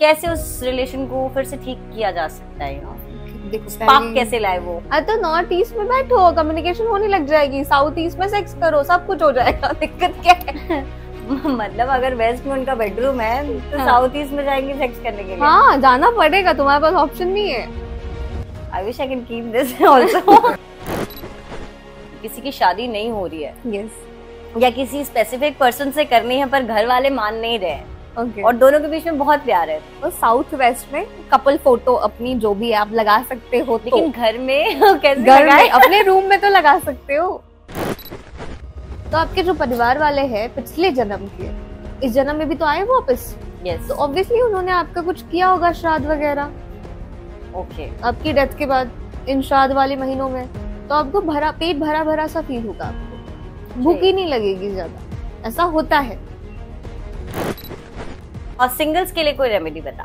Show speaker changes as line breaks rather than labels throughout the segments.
कैसे उस रिलेशन को फिर से ठीक किया जा सकता है you know? पाप कैसे लाए वो
अरे तो नॉर्थ ईस्ट में बैठो कम्युनिकेशन होने लग जाएगी
मतलब ईस्ट तो हाँ। में जाएंगे हाँ जाना पड़ेगा
तुम्हारे पास ऑप्शन नहीं है
I wish I keep this किसी की शादी नहीं हो रही है yes. या किसी स्पेसिफिक पर्सन से करनी है पर घर वाले मान नहीं रहे okay. और दोनों के बीच में बहुत प्यार
है तो साउथ वेस्ट में कपल फोटो अपनी जो भी आप लगा सकते हो लेकिन तो, घर में कैसे घर में अपने रूम में तो लगा सकते हो तो आपके जो परिवार वाले हैं पिछले जन्म के इस जन्म में भी तो आए वापस yes. तो ऑब्वियसली उन्होंने आपका कुछ किया होगा श्राद्ध वगैरह ओके okay. आपकी डेथ के बाद इन श्राद्ध वाले महीनों में तो आपको भरा पेट भरा भरा सा फील होगा आपको भूख ही नहीं लगेगी
ज्यादा ऐसा होता है और सिंगल्स के लिए कोई रेमेडी बता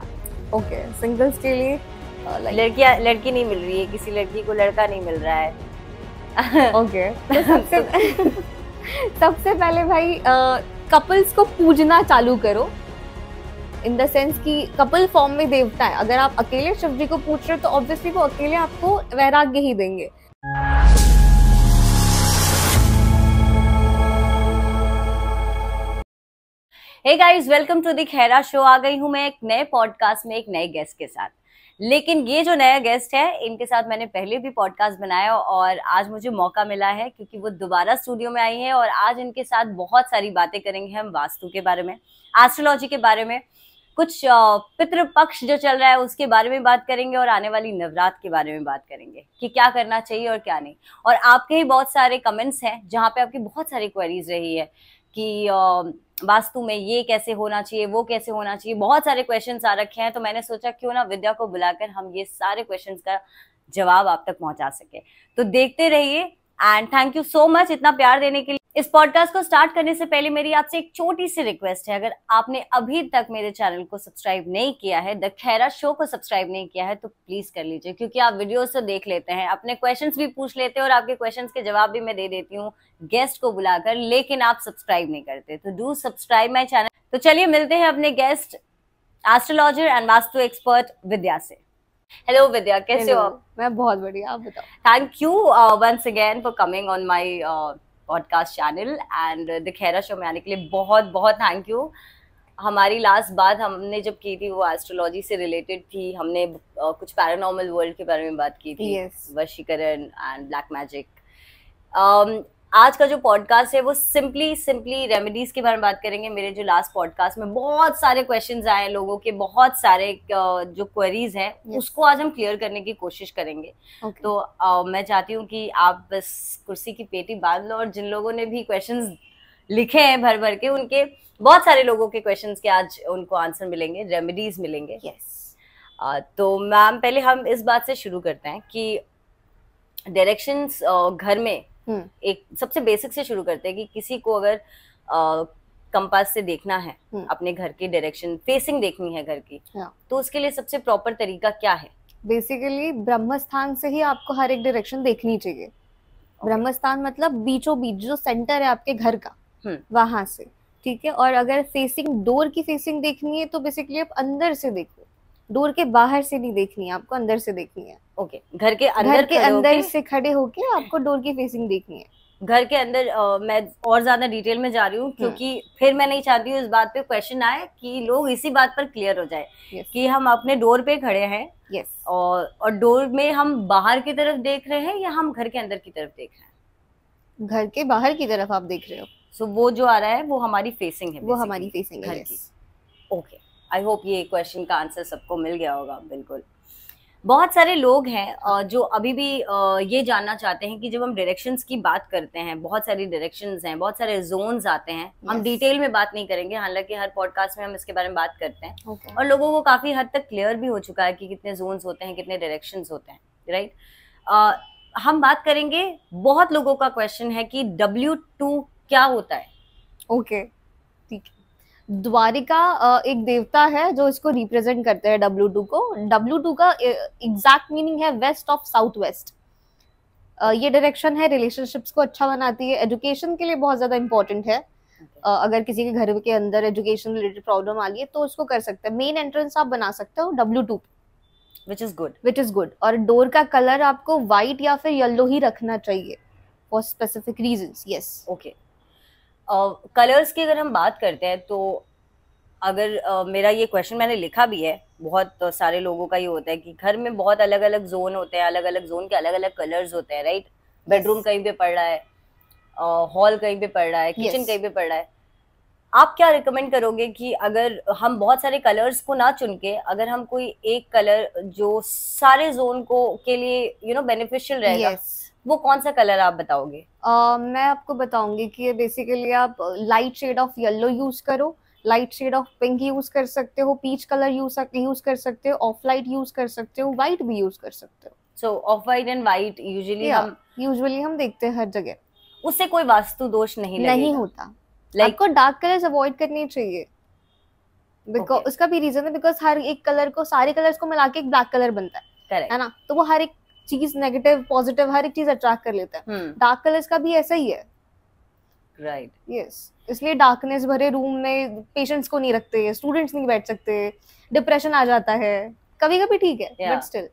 ओके okay, सिंगल्स के लिए uh, लड़कियाँ लड़की नहीं मिल रही है किसी लड़की को लड़का नहीं मिल रहा है ओके तो
सबसे पहले भाई कपल्स uh, को पूजना चालू करो इन द सेंस कि कपल फॉर्म में देवता है अगर आप अकेले शिव जी को पूछ रहे हो तो ऑब्वियसली वो अकेले आपको वैराग्य ही देंगे
hey guys welcome to the Khaira show आ गई हूं मैं एक नए पॉडकास्ट में एक नए गेस्ट के साथ लेकिन ये जो नया गेस्ट है इनके साथ मैंने पहले भी पॉडकास्ट बनाया और आज मुझे मौका मिला है क्योंकि वो दोबारा स्टूडियो में आई है और आज इनके साथ बहुत सारी बातें करेंगे हम वास्तु के बारे में एस्ट्रोलॉजी के बारे में कुछ पितृपक्ष जो चल रहा है उसके बारे में बात करेंगे और आने वाली नवरात्र के बारे में बात करेंगे कि क्या करना चाहिए और क्या नहीं और आपके ही बहुत सारे कमेंट्स हैं जहाँ पे आपकी बहुत सारी क्वेरीज रही है कि वास्तु में ये कैसे होना चाहिए वो कैसे होना चाहिए बहुत सारे क्वेश्चन आ रखे हैं तो मैंने सोचा क्यों ना विद्या को बुलाकर हम ये सारे क्वेश्चन का जवाब आप तक पहुंचा सके तो देखते रहिए and thank you so much इतना प्यार देने के लिए इस पॉडकास्ट को स्टार्ट करने से पहले मेरी आपसे एक छोटी सी रिक्वेस्ट है अगर आपने अभी तक मेरे चैनल को सब्सक्राइब नहीं किया है द खैरा शो को सब्सक्राइब नहीं किया है तो प्लीज कर लीजिए क्योंकि आप वीडियोस तो देख लेते हैं अपने क्वेश्चंस भी पूछ लेते हैं और आपके क्वेश्चंस के जवाब भी मैं दे देती हूँ गेस्ट को बुलाकर लेकिन आप सब्सक्राइब नहीं करते तो डू सब्सक्राइब माई चैनल तो चलिए मिलते हैं अपने guest astrologer and vastu expert Vidya से हेलो विद्या कैसे Hello. हो आप
मैं बहुत बढ़िया आप बताओ
thank you once again for coming on my podcast channel and the Khera show में आने के लिए बहुत बहुत थैंक यू हमारी लास्ट बात हमने जब की थी वो एस्ट्रोलॉजी से रिलेटेड थी हमने uh, कुछ पैरानॉर्मल वर्ल्ड के बारे में बात की थी yes. वशीकरण एंड ब्लैक मैजिक आज का जो पॉडकास्ट है वो सिंपली सिंपली रेमेडीज के बारे में बात करेंगे मेरे जो लास्ट पॉडकास्ट में बहुत सारे क्वेश्चन आए लोगों के बहुत सारे जो क्वेरीज हैं yes. उसको आज हम क्लियर करने की कोशिश करेंगे okay. तो आ, मैं चाहती हूँ कि आप बस कुर्सी की पेटी बांध लो और जिन लोगों ने भी क्वेश्चन लिखे हैं भर भर के उनके बहुत सारे लोगों के क्वेश्चन के आज उनको आंसर मिलेंगे रेमेडीज मिलेंगे यस yes. आ, तो मैम पहले हम इस बात से शुरू करते हैं कि डायरेक्शंस घर में हम्म। एक सबसे बेसिक से शुरू करते हैं कि किसी को अगर कंपास से देखना है हम्म। अपने घर की डायरेक्शन फेसिंग देखनी है घर की हाँ। तो उसके लिए सबसे प्रॉपर तरीका क्या है
बेसिकली ब्रह्म स्थान से ही आपको हर एक डायरेक्शन देखनी चाहिए ब्रह्मस्थान ब्रह्म स्थान मतलब बीचों बीच जो सेंटर है आपके घर का हम्म। वहां से ठीक है और अगर फेसिंग डोर की फेसिंग देखनी है तो बेसिकली आप अंदर से देखो डोर के बाहर से नहीं देखनी है आपको अंदर से देखनी है ओके
घर के अंदर घर के अंदर
से खड़े होके आपको डोर की फेसिंग देखनी है
घर के अंदर आ, मैं और ज्यादा डिटेल में जा रही हूँ हाँ। क्योंकि फिर मैं नहीं चाहती हूँ इस बात पे क्वेश्चन आए कि लोग इसी बात पर क्लियर हो जाए yes. कि हम अपने डोर पे खड़े हैं yes. और और डोर में हम बाहर की तरफ देख रहे हैं या हम घर के अंदर की तरफ देख रहे हैं घर के बाहर की तरफ आप देख रहे हो सो so, वो जो आ रहा है वो हमारी फेसिंग है वो हमारी फेसिंग है ओके आई होप ये क्वेश्चन का आंसर सबको मिल गया होगा बिल्कुल बहुत सारे लोग हैं जो अभी भी ये जानना चाहते हैं कि जब हम डायरेक्शंस की बात करते हैं बहुत सारी डायरेक्शंस हैं बहुत सारे जोन्स आते हैं yes. हम डिटेल में बात नहीं करेंगे हालांकि हर पॉडकास्ट में हम इसके बारे में बात करते हैं okay. और लोगों को काफी हद तक क्लियर भी हो चुका है कि कितने जोन्स होते हैं कितने डायरेक्शन होते हैं राइट right? हम बात करेंगे बहुत लोगों का क्वेश्चन है कि डब्ल्यू टू क्या होता है ओके okay. ठीक है
द्वारिका एक देवता है जो इसको रिप्रेजेंट करते हैं डब्ल्यू टू को डब्ल्यू टू का एग्जैक्ट मीनिंग है वेस्ट ऑफ साउथ वेस्ट ये डायरेक्शन है रिलेशनशिप्स को अच्छा बनाती है एजुकेशन के लिए बहुत ज़्यादा इंपॉर्टेंट है okay. अगर किसी के घर के अंदर एजुकेशन रिलेटेड प्रॉब्लम आ गई है तो उसको कर सकते हैं मेन एंट्रेंस आप बना सकते हो W two which is good which is good और डोर का कलर आपको व्हाइट या फिर येल्लो ही रखना चाहिए for specific reason yes okay
colours की अगर हम बात करते हैं तो अगर uh, मेरा ये क्वेश्चन मैंने लिखा भी है बहुत uh, सारे लोगों का ये होता है कि घर में बहुत अलग अलग जोन होते हैं अलग अलग जोन के अलग अलग कलर्स होते हैं राइट बेडरूम कहीं पे पड़ रहा है हॉल कहीं पे पड़ रहा है किचन yes. कहीं पे पड़ रहा है आप क्या रिकमेंड करोगे कि अगर हम बहुत सारे कलर्स को ना चुन के अगर हम कोई एक कलर जो सारे जोन को के लिए यू नो बेनिफिशियल रहेगा yes. वो कौन सा कलर आप बताओगे
uh, मैं आपको बताऊंगी कि ये बेसिकली आप light shade of yellow use करो light shade of pink use कर सकते हो पीच कलर यूज कर सकते हो ऑफ लाइट यूज कर सकते हो व्हाइट भी यूज कर सकते हो
so off white and white usually हम
यूजली हम देखते हैं हर जगह
उससे कोई वास्तु दोष नहीं नहीं
होता लाइक like, को डार्क कलर्स अवॉइड करनी चाहिए बिकॉज okay. उसका भी रीजन है बिकॉज हर एक कलर को सारे कलर्स को मिला के एक ब्लैक कलर बनता है है ना तो वो हर एक चीज नेगेटिव पॉजिटिव हर एक चीज अट्रैक्ट कर लेता है डार्क हम्म। कलर्स का भी ऐसा ही है राइट right. Yes yes. इसलिए डार्कनेस भरे रूम में पेशेंट्स को नहीं रखते स्टूडेंट्स नहीं बैठ सकते डिप्रेशन
आ जाता है कभी कभी ठीक है बट yeah. स्टिल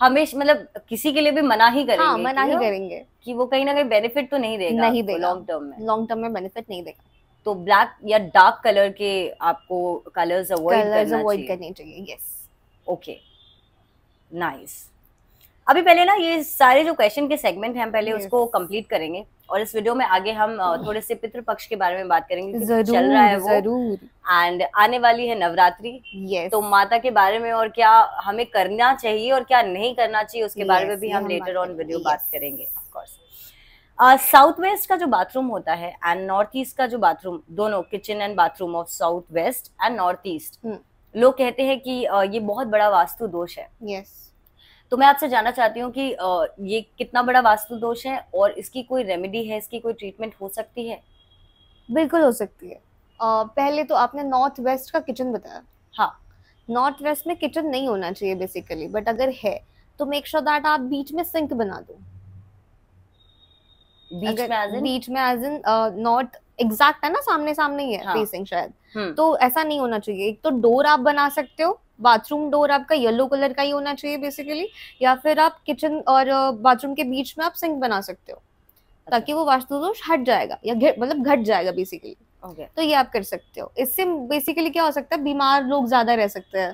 हमेशा मतलब किसी के लिए भी मना ही करेंगे हाँ, मना ही करेंगे कि वो कहीं ना कहीं बेनिफिट तो नहीं देगा नहीं देगा लॉन्ग टर्म में लॉन्ग टर्म में बेनिफिट नहीं देगा तो ब्लैक या डार्क कलर के आपको कलर्स अवॉइड करना चाहिए अवॉइड करने चाहिए यस ओके नाइस अभी पहले ना ये सारे जो क्वेश्चन के सेगमेंट हैं पहले yes. उसको कंप्लीट करेंगे और इस वीडियो में आगे हम hmm. थोड़े से पितृ पक्ष के बारे में बात करेंगे जरूर, चल रहा है वो जरूर एंड आने वाली है नवरात्रि yes. तो माता के बारे में और क्या हमें करना चाहिए और क्या नहीं करना चाहिए उसके yes, बारे में भी हम लेटर ऑन वीडियो बात करेंगे साउथ uh, वेस्ट का जो बाथरूम होता है एंड नॉर्थ ईस्ट का जो बाथरूम दोनों kitchen and bathroom of south west and north east लोग कहते हैं कि uh, ये बहुत बड़ा वास्तु दोष है yes. तो मैं आपसे जानना चाहती हूँ कि ये कितना बड़ा वास्तु दोष है और इसकी कोई रेमेडी है इसकी कोई ट्रीटमेंट हो सकती है
बिल्कुल हो सकती है आ, पहले तो आपने नॉर्थ वेस्ट का किचन बताया हाँ नॉर्थ वेस्ट में किचन नहीं होना चाहिए बेसिकली बट अगर है तो मेक श्योर दैट आप बीच में सिंक बना दो
बीच में एज इन बीच
में एज इन नॉर्थ एग्जैक्ट है ना सामने सामने ही है हाँ. फेसिंग शायद हम्म। तो ऐसा नहीं होना चाहिए एक तो डोर आप बना सकते हो बाथरूम डोर आपका येलो कलर का ही होना चाहिए बेसिकली या फिर आप किचन और बाथरूम के बीच में आप सिंक बना सकते हो अच्छा। ताकि वो वास्तु दोष हट जाएगा या मतलब घट जाएगा बेसिकली तो ये आप कर सकते हो इससे बेसिकली क्या हो सकता है बीमार लोग ज्यादा रह सकते हैं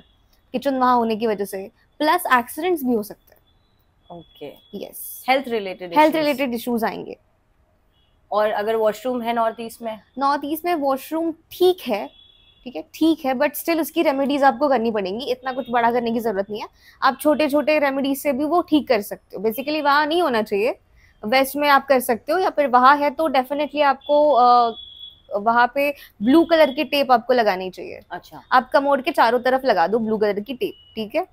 किचन वहां होने की वजह से प्लस एक्सीडेंट्स भी हो सकते
हैं okay
yes health
related health related issues आएंगे और अगर वॉशरूम है नॉर्थ ईस्ट में
नॉर्थ ईस्ट में वॉशरूम ठीक है ठीक है ठीक है बट स्टिल उसकी रेमेडीज आपको करनी पड़ेंगी इतना कुछ बड़ा करने की जरूरत नहीं है आप छोटे छोटे रेमेडीज से भी वो ठीक कर सकते हो बेसिकली वहाँ नहीं होना चाहिए वेस्ट में आप कर सकते हो या फिर वहाँ है तो डेफिनेटली आपको वहाँ पे ब्लू कलर की टेप आपको लगानी चाहिए अच्छा आप कमोड के चारों तरफ लगा दो ब्लू कलर की टेप ठीक है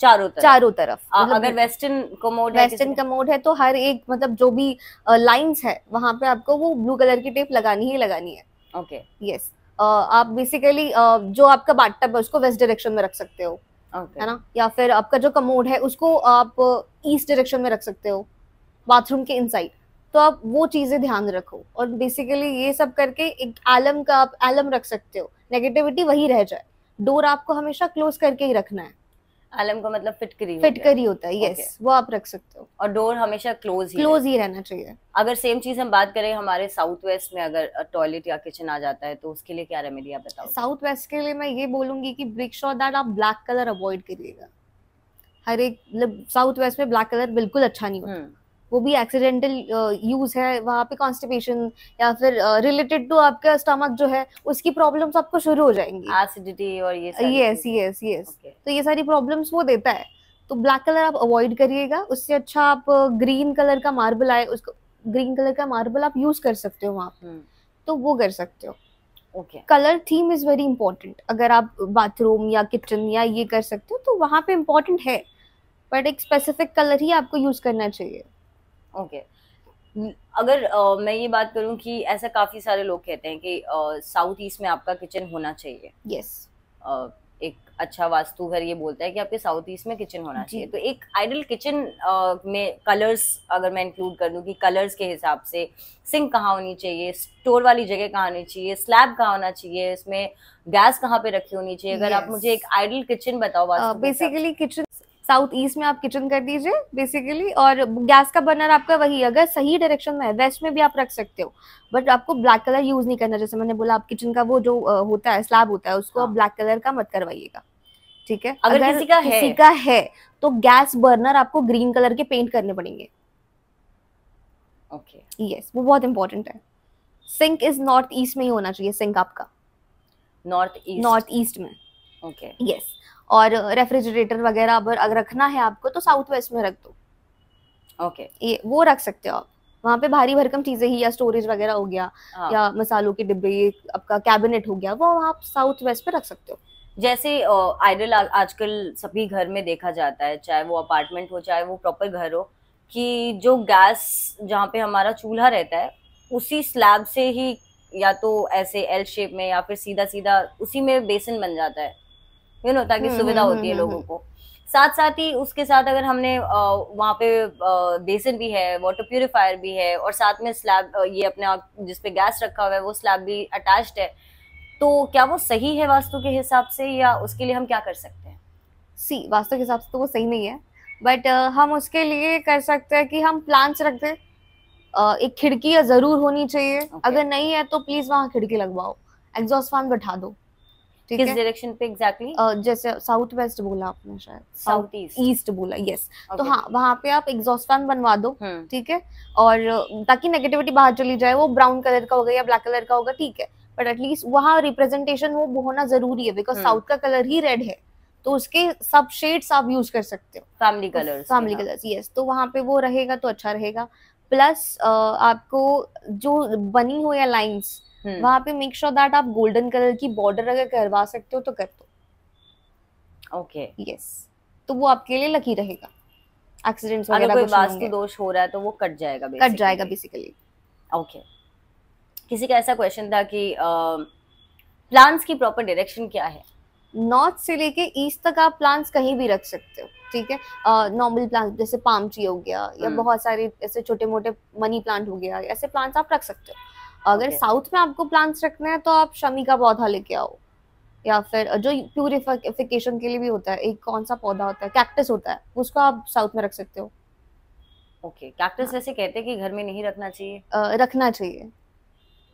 चारों तरफ चारों तरफ आ, मतलब अगर वेस्टर्न कमोड वेस्टर्न
कमोड है तो हर एक मतलब जो भी लाइंस है वहां पे आपको वो ब्लू कलर की टेप लगानी ही लगानी है ओके यस आप बेसिकली जो आपका बाटटब है उसको वेस्ट डायरेक्शन में रख सकते हो है ना या फिर आपका जो कमोड है उसको आप ईस्ट डायरेक्शन में रख सकते हो बाथरूम के इनसाइड तो आप वो चीजें ध्यान रखो और बेसिकली ये सब करके एक एलम का आप एलम रख सकते हो नेगेटिविटी वही रह जाए डोर आपको हमेशा क्लोज करके ही रखना है
आलम को मतलब फिटकरी फिटकरी
होता है यस okay. वो आप रख सकते हो और डोर हमेशा
क्लोज ही क्लोज ही रहना चाहिए अगर सेम चीज हम बात करें हमारे साउथ वेस्ट में अगर टॉयलेट या किचन आ जाता है तो उसके लिए क्या रेमेडी आप बताओ
साउथ वेस्ट के लिए मैं ये बोलूंगी कि ब्रिक्स और दैट आप ब्लैक कलर अवॉइड करिएगा हर एक मतलब साउथ वेस्ट में ब्लैक कलर बिल्कुल अच्छा नहीं होता हम्म। वो भी एक्सीडेंटल यूज है वहाँ पे कॉन्स्टिपेशन या फिर रिलेटेड टू आपका स्टमक जो है उसकी प्रॉब्लम्स आपको शुरू हो जाएंगी
एसिडिटी और ये यस
यस यस तो ये सारी प्रॉब्लम्स वो देता है तो ब्लैक कलर आप अवॉइड करिएगा उससे अच्छा आप ग्रीन कलर का मार्बल आए उसको ग्रीन कलर का मार्बल आप यूज कर सकते हो वहाँ पे हम्म। तो वो कर सकते हो okay colour theme is very important अगर आप बाथरूम या किचन या ये कर सकते हो तो वहाँ पे इम्पोर्टेंट है बट एक स्पेसिफिक कलर ही आपको यूज करना चाहिए
ओके hmm, अगर आ, मैं ये बात करूं कि ऐसा काफी सारे लोग कहते हैं कि साउथ ईस्ट में आपका किचन होना चाहिए यस yes. एक अच्छा वास्तु घर ये बोलता है कि आपके साउथ ईस्ट में किचन होना चाहिए तो एक आइडल किचन में कलर्स अगर मैं इंक्लूड कर दूं कि कलर्स के हिसाब से सिंक कहाँ होनी चाहिए स्टोर वाली जगह कहाँ होनी चाहिए स्लैब कहाँ होना चाहिए इसमें गैस कहाँ पे रखी होनी चाहिए अगर yes. आप मुझे एक आइडल किचन बताओ बेसिकली
किचन साउथ ईस्ट में आप किचन कर दीजिए बेसिकली और गैस का बर्नर आपका वही अगर सही डायरेक्शन में है वेस्ट में भी आप रख सकते हो बट आपको ब्लैक कलर यूज नहीं करना जैसे मैंने बोला आप किचन का वो जो होता है स्लैब होता है उसको आप ब्लैक हाँ। कलर का मत करवाइएगा ठीक है अगर, अगर किसी का किसी है का है तो गैस बर्नर आपको ग्रीन कलर के पेंट करने पड़ेंगे ओके okay. यस yes, वो बहुत इंपॉर्टेंट है सिंक इज नॉर्थ ईस्ट में ही होना चाहिए सिंक आपका
नॉर्थ ईस्ट नॉर्थ ईस्ट में ओके okay. Yes yes.
और रेफ्रिजरेटर वगैरह अगर रखना है आपको तो साउथ वेस्ट में रख दो ओके okay. ये वो रख सकते हो आप वहाँ पे भारी भरकम चीजें ही या स्टोरेज वगैरह हो गया हाँ. या मसालों के डिब्बे आपका कैबिनेट हो गया वो आप साउथ वेस्ट पे रख सकते हो
जैसे आइडल आजकल सभी घर में देखा जाता है चाहे वो अपार्टमेंट हो चाहे वो प्रॉपर घर हो कि जो गैस जहाँ पे हमारा चूल्हा रहता है उसी स्लैब से ही या तो ऐसे एल शेप में या फिर सीधा सीधा उसी में बेसन बन जाता है यू नो ताकि हम्म, सुविधा हम्म, होती है हम्म, लोगों को साथ साथ ही उसके साथ अगर हमने वहाँ पे बेसन भी है वाटर प्यूरिफायर भी है और साथ में स्लैब ये अपने आप जिसपे गैस रखा हुआ है वो स्लैब भी अटैच्ड है तो क्या वो सही है वास्तु के हिसाब से या उसके लिए हम क्या कर सकते हैं
सी वास्तु के हिसाब से तो वो सही नहीं है बट uh, हम उसके लिए कर सकते हैं कि हम प्लांट्स रख दें uh, एक खिड़की जरूर होनी चाहिए okay. अगर नहीं है तो प्लीज वहाँ खिड़की लगवाओ एग्जॉस्ट फैन बैठा दो
किस डायरेक्शन पे एग्जैक्टली exactly?
uh, जैसे साउथ वेस्ट बोला आपने शायद साउथ ईस्ट ईस्ट बोला यस yes. तो okay. तो हाँ वहाँ पे आप एग्जॉस्ट फैन बनवा दो हम्म। ठीक है और ताकि नेगेटिविटी बाहर चली जाए वो ब्राउन कलर का होगा या ब्लैक कलर का होगा ठीक है बट एटलीस्ट वहाँ रिप्रेजेंटेशन वो होना जरूरी है बिकॉज साउथ हम्म। का कलर ही रेड है तो उसके सब शेड्स आप यूज कर सकते हो family colour family colours yes तो वहाँ पे वो रहेगा तो अच्छा रहेगा प्लस आपको जो बनी हो या लाइंस हम्म। वहां पे मेक श्योर दैट आप गोल्डन कलर की बॉर्डर अगर करवा सकते हो तो कर दो
ओके यस
तो वो आपके लिए लकी रहेगा एक्सीडेंट्स वगैरह कोई वास्तु दोष
हो रहा है तो वो कट जाएगा कट जाएगा बेसिकली ओके किसी का ऐसा क्वेश्चन था कि प्लांट्स की प्रॉपर डायरेक्शन क्या है
नॉर्थ से लेके ईस्ट तक आप प्लांट्स कहीं भी रख सकते हो ठीक है नॉर्मल प्लांट जैसे पाम ट्री हो गया या हम्म। बहुत सारे ऐसे छोटे मोटे मनी प्लांट हो गया ऐसे प्लांट्स आप रख सकते हो अगर साउथ okay. में आपको प्लांट्स रखना है तो आप शमी का पौधा लेके आओ या फिर जो प्यूरिफिकेशन के लिए भी होता है एक कौन सा पौधा होता है कैक्टस होता है उसको आप साउथ में रख सकते हो
ओके okay. कैक्टस वैसे कहते हैं कि घर में नहीं रखना चाहिए
आ, रखना चाहिए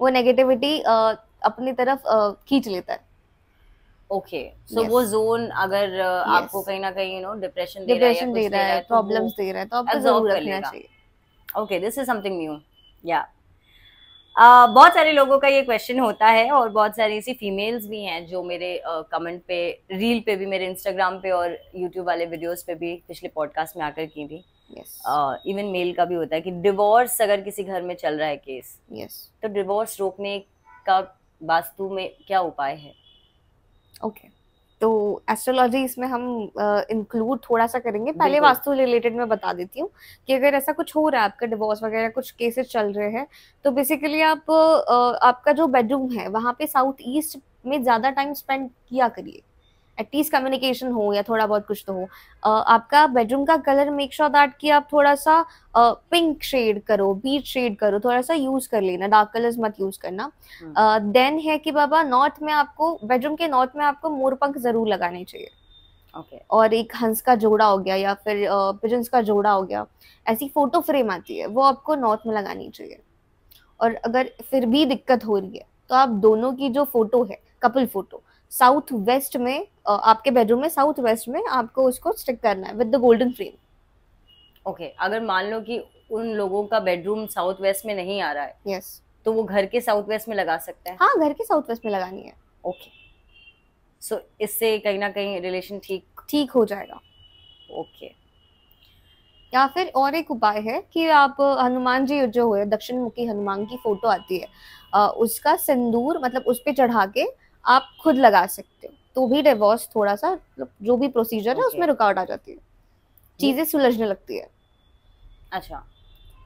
वो नेगेटिविटी अपनी तरफ खींच लेता है
okay okay. So so yes. वो जोन अगर yes. आपको कहीं ना कहीं यू नो डिप्रेशन दे रहा है प्रॉब्लम्स तो दे रहा है तो आपको जरूर रखना चाहिए okay this is something new या Uh, बहुत सारे लोगों का ये क्वेश्चन होता है और बहुत सारी ऐसी फीमेल्स भी हैं जो मेरे कमेंट uh, पे रील पे भी मेरे इंस्टाग्राम पे और यूट्यूब वाले वीडियोस पे भी पिछले पॉडकास्ट में आकर की थी इवन yes. मेल uh, का भी होता है कि डिवोर्स अगर किसी घर में चल रहा है केस yes. तो डिवोर्स रोकने का वास्तु में क्या उपाय है
ओके okay. तो एस्ट्रोलॉजी इसमें हम इंक्लूड uh, थोड़ा सा करेंगे पहले वास्तु रिलेटेड मैं बता देती हूँ कि अगर ऐसा कुछ हो रहा है आपका डिवोर्स वगैरह कुछ केसेस चल रहे हैं तो बेसिकली आप uh, आपका जो बेडरूम है वहाँ पे साउथ ईस्ट में ज़्यादा टाइम स्पेंड किया करिए एटलीस्ट कम्युनिकेशन हो या थोड़ा बहुत कुछ तो हो uh, आपका बेडरूम का कलर मेक श्योर दैट कि आप थोड़ा सा पिंक uh, शेड करो बीच शेड करो थोड़ा सा यूज कर लेना डार्क कलर्स मत यूज करना देन हम्म। uh, है कि बाबा नॉर्थ में आपको बेडरूम के नॉर्थ में आपको मोरपंख जरूर लगाने चाहिए ओके Okay. और एक हंस का जोड़ा हो गया या फिर पिजन्स uh, का जोड़ा हो गया ऐसी फोटो फ्रेम आती है वो आपको नॉर्थ में लगानी चाहिए और अगर फिर भी दिक्कत हो रही है तो आप दोनों की जो फोटो है कपल फोटो साउथ वेस्ट में आपके बेडरूम में साउथ वेस्ट में आपको उसको स्टिक करना है with the golden frame
okay अगर मान लो कि उन लोगों का बेडरूम साउथ वेस्ट में नहीं आ रहा है यस yes. तो वो घर के साउथ वेस्ट में लगा सकते हैं
हाँ घर के साउथ वेस्ट में लगानी है
ओके सो इससे कहीं ना कहीं रिलेशन ठीक
ठीक हो जाएगा ओके या फिर और एक उपाय है कि आप हनुमान जी जो हुए दक्षिण मुखी हनुमान की फोटो आती है उसका सिंदूर मतलब उस पर चढ़ा के आप खुद लगा सकते हो तो भी डिवोर्स थोड़ा सा मतलब जो भी प्रोसीजर okay. है उसमें रुकावट आ जाती है चीजें सुलझने लगती है
अच्छा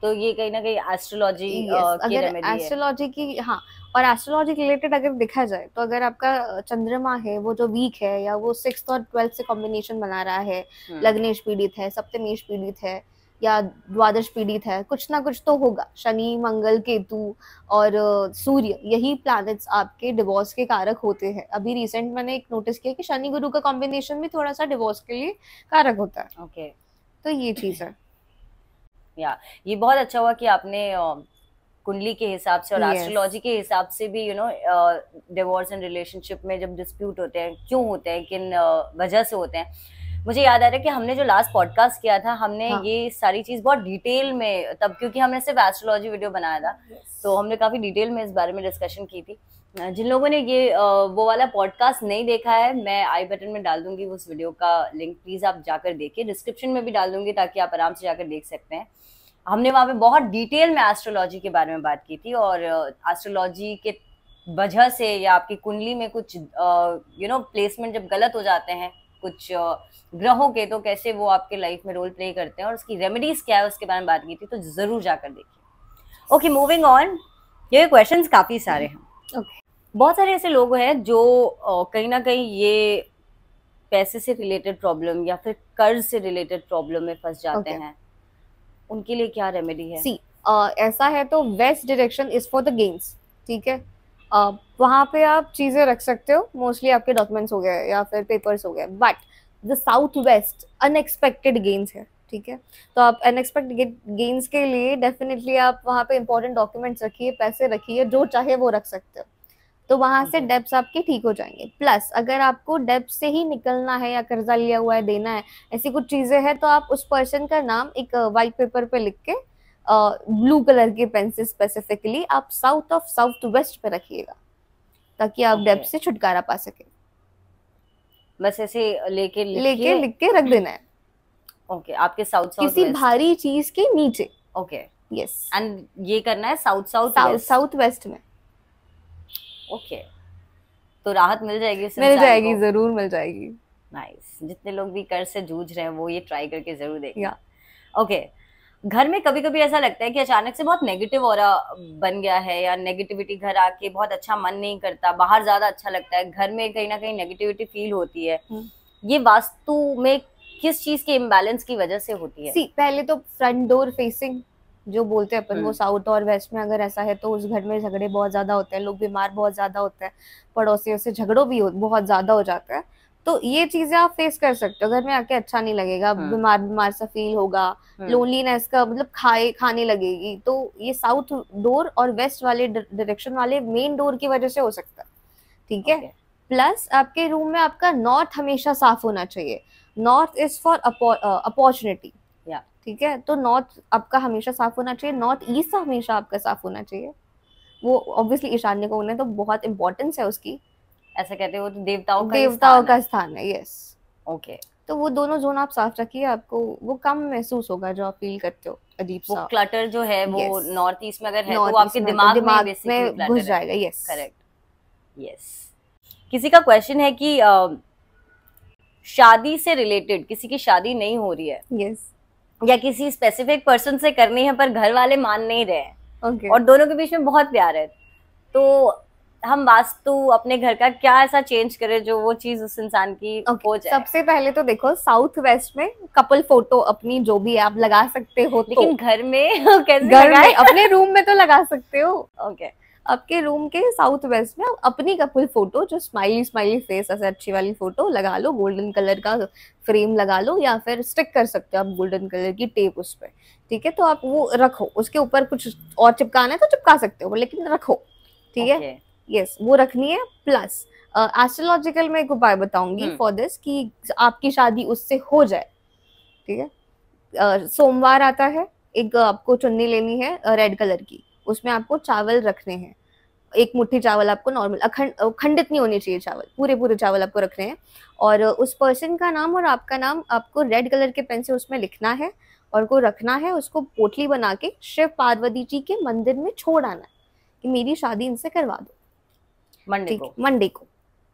तो ये कहीं ना कहीं एस्ट्रोलॉजी अगर एस्ट्रोलॉजी की हाँ और एस्ट्रोलॉजी
रिलेटेड अगर देखा जाए तो अगर आपका चंद्रमा है वो जो वीक है या वो सिक्स और ट्वेल्थ से कॉम्बिनेशन बना रहा है हम्म। लग्नेश पीड़ित है सप्तमेश पीड़ित है या द्वादश पीड़ित है कुछ ना कुछ तो होगा शनि मंगल केतु और सूर्य यही प्लैनेट्स आपके डिवोर्स के कारक होते हैं अभी रिसेंट मैंने एक नोटिस किया कि शनि गुरु का कॉम्बिनेशन भी थोड़ा सा डिवोर्स के लिए कारक होता है ओके okay. तो ये चीज है
या ये बहुत अच्छा हुआ कि आपने कुंडली के हिसाब से और एस्ट्रोलॉजी yes. के हिसाब से भी you know divorce and relationship में जब डिस्प्यूट होते हैं क्यों होते हैं किन वजह से होते हैं मुझे याद आ रहा है कि हमने जो लास्ट पॉडकास्ट किया था हमने हाँ. ये सारी चीज बहुत डिटेल में तब क्योंकि हमने सिर्फ एस्ट्रोलॉजी वीडियो बनाया था yes. तो हमने काफी डिटेल में इस बारे में डिस्कशन की थी जिन लोगों ने ये वो वाला पॉडकास्ट नहीं देखा है मैं आई बटन में डाल दूंगी उस वीडियो का लिंक प्लीज आप जाकर देखिए डिस्क्रिप्शन में भी डाल दूंगी ताकि आप आराम से जाकर देख सकते हैं हमने वहाँ पे बहुत डिटेल में एस्ट्रोलॉजी के बारे में बात की थी और एस्ट्रोलॉजी के वजह से या आपकी कुंडली में कुछ यू नो प्लेसमेंट जब गलत हो जाते हैं कुछ ग्रहों के तो कैसे वो आपके लाइफ में रोल प्ले करते हैं और उसकी रेमेडीज क्या है उसके बारे में बात की थी तो जरूर जाकर देखिए ओके मूविंग ऑन ये क्वेश्चन काफ़ी सारे हैं ओके okay. बहुत सारे ऐसे लोग हैं जो कहीं ना कहीं ये पैसे से रिलेटेड प्रॉब्लम या फिर कर्ज से रिलेटेड प्रॉब्लम में फंस जाते okay. हैं उनके लिए क्या रेमेडी है सी
ऐसा है तो west direction is for the games ठीक है वहां पे आप चीज़ें रख सकते हो मोस्टली आपके डॉक्यूमेंट्स हो गए या फिर पेपर्स हो गए but the south west unexpected gains है ठीक है तो आप अनएक्सपेक्टेड गेंस के लिए डेफिनेटली आप वहाँ पे इंपॉर्टेंट डॉक्यूमेंट्स रखिए पैसे रखिए जो चाहे वो रख सकते हो तो वहां से डेप्स आपके ठीक हो जाएंगे प्लस अगर आपको डेप्स से ही निकलना है या कर्जा लिया हुआ है देना है ऐसी कुछ चीज़ें हैं तो आप उस पर्सन का नाम एक वाइट पेपर पे लिख के ब्लू कलर के पेन से स्पेसिफिकली आप साउथ ऑफ साउथ वेस्ट पे रखिएगा ताकि आप डेप हम्म। से छुटकारा पा सके
बस ऐसे लेके लेके लिख के रख देना है ओके आपके साउथ साउथ किसी भारी
चीज के नीचे ओके यस
एंड ये करना है साउथ साउथ
साउथ वेस्ट में
ओके तो राहत मिल जाएगी मिल जाएगी जरूर मिल जाएगी नाइस जितने लोग भी कर से जूझ रहे हैं वो ये ट्राई करके जरूर देखें ओके घर में कभी कभी ऐसा लगता है कि अचानक से बहुत नेगेटिव और हम्म। बन गया है या नेगेटिविटी घर आके बहुत अच्छा मन नहीं करता बाहर ज्यादा अच्छा लगता है घर में कहीं ना कहीं नेगेटिविटी फील होती है हम्म। ये वास्तु में किस चीज के इम्बेलेंस की वजह से होती है सी
पहले तो फ्रंट डोर फेसिंग जो बोलते हैं अपन वो साउथ हम्म। और वेस्ट में अगर ऐसा है तो उस घर में झगड़े बहुत ज्यादा होते हैं लोग बीमार बहुत ज्यादा होते हैं पड़ोसियों से झगड़ों भी बहुत ज्यादा हो जाता है तो ये चीजें आप फेस कर सकते हो घर में आके अच्छा नहीं लगेगा हाँ। बीमार बीमार सा फील होगा लोनलीनेस हाँ। का मतलब खाए खाने लगेगी तो ये साउथ डोर और वेस्ट वाले डायरेक्शन वाले मेन डोर की वजह से हो सकता है ठीक है प्लस आपके रूम में आपका नॉर्थ हमेशा साफ होना चाहिए नॉर्थ इज फॉर अपॉर्चुनिटी ठीक है तो नॉर्थ आपका हमेशा साफ होना चाहिए नॉर्थ ईस्ट हमेशा आपका साफ होना चाहिए वो ऑब्वियसली ईशान्य को होना तो बहुत इंपॉर्टेंस है उसकी
ऐसा कहते हो तो देवताओं का देवताओं का
स्थान है यस ओके तो वो दोनों जोन आप साफ रखिए आपको वो कम महसूस होगा जो आप फील करते हो अजीब सा क्लटर
जो है वो नॉर्थ ईस्ट में अगर है तो आपके दिमाग, दिमाग में घुस जाएगा यस करेक्ट यस किसी का क्वेश्चन है कि शादी से रिलेटेड किसी की शादी नहीं हो रही है यस या किसी स्पेसिफिक पर्सन से करनी है पर घर वाले मान नहीं रहे हैं okay. और दोनों के बीच में बहुत प्यार है तो हम वास्तु अपने घर का क्या ऐसा चेंज करें जो वो चीज उस इंसान की okay. हो जाए सबसे पहले
तो देखो साउथ वेस्ट में कपल फोटो अपनी जो भी आप लगा सकते हो तो। लेकिन घर में कैसे घर में अपने रूम में तो लगा सकते हो ओके okay. आपके रूम के साउथ वेस्ट में आप अपनी कपल फोटो जो स्माइली स्माइली फेस ऐसे अच्छी वाली फोटो लगा लो गोल्डन कलर का फ्रेम लगा लो या फिर स्टिक कर सकते हो आप गोल्डन कलर की टेप उस पर ठीक है तो आप वो रखो उसके ऊपर कुछ और चिपकाना है तो चिपका सकते हो लेकिन रखो ठीक है okay. यस वो रखनी है प्लस एस्ट्रोलॉजिकल uh, में एक उपाय बताऊंगी फॉर हम्म। दिस कि आपकी शादी उससे हो जाए ठीक है uh, सोमवार आता है एक आपको चुन्नी लेनी है रेड कलर की उसमें आपको चावल रखने हैं एक मुट्ठी चावल आपको नॉर्मल अखंड खंडित नहीं होने चाहिए चावल पूरे पूरे चावल आपको रखने हैं और उस पर्सन का नाम और आपका नाम आपको रेड कलर के पेन से उसमें लिखना है और को रखना है उसको पोटली बना के शिव पार्वती जी के मंदिर में छोड़ आना है कि मेरी शादी इनसे करवा दो मंडे को मंडे को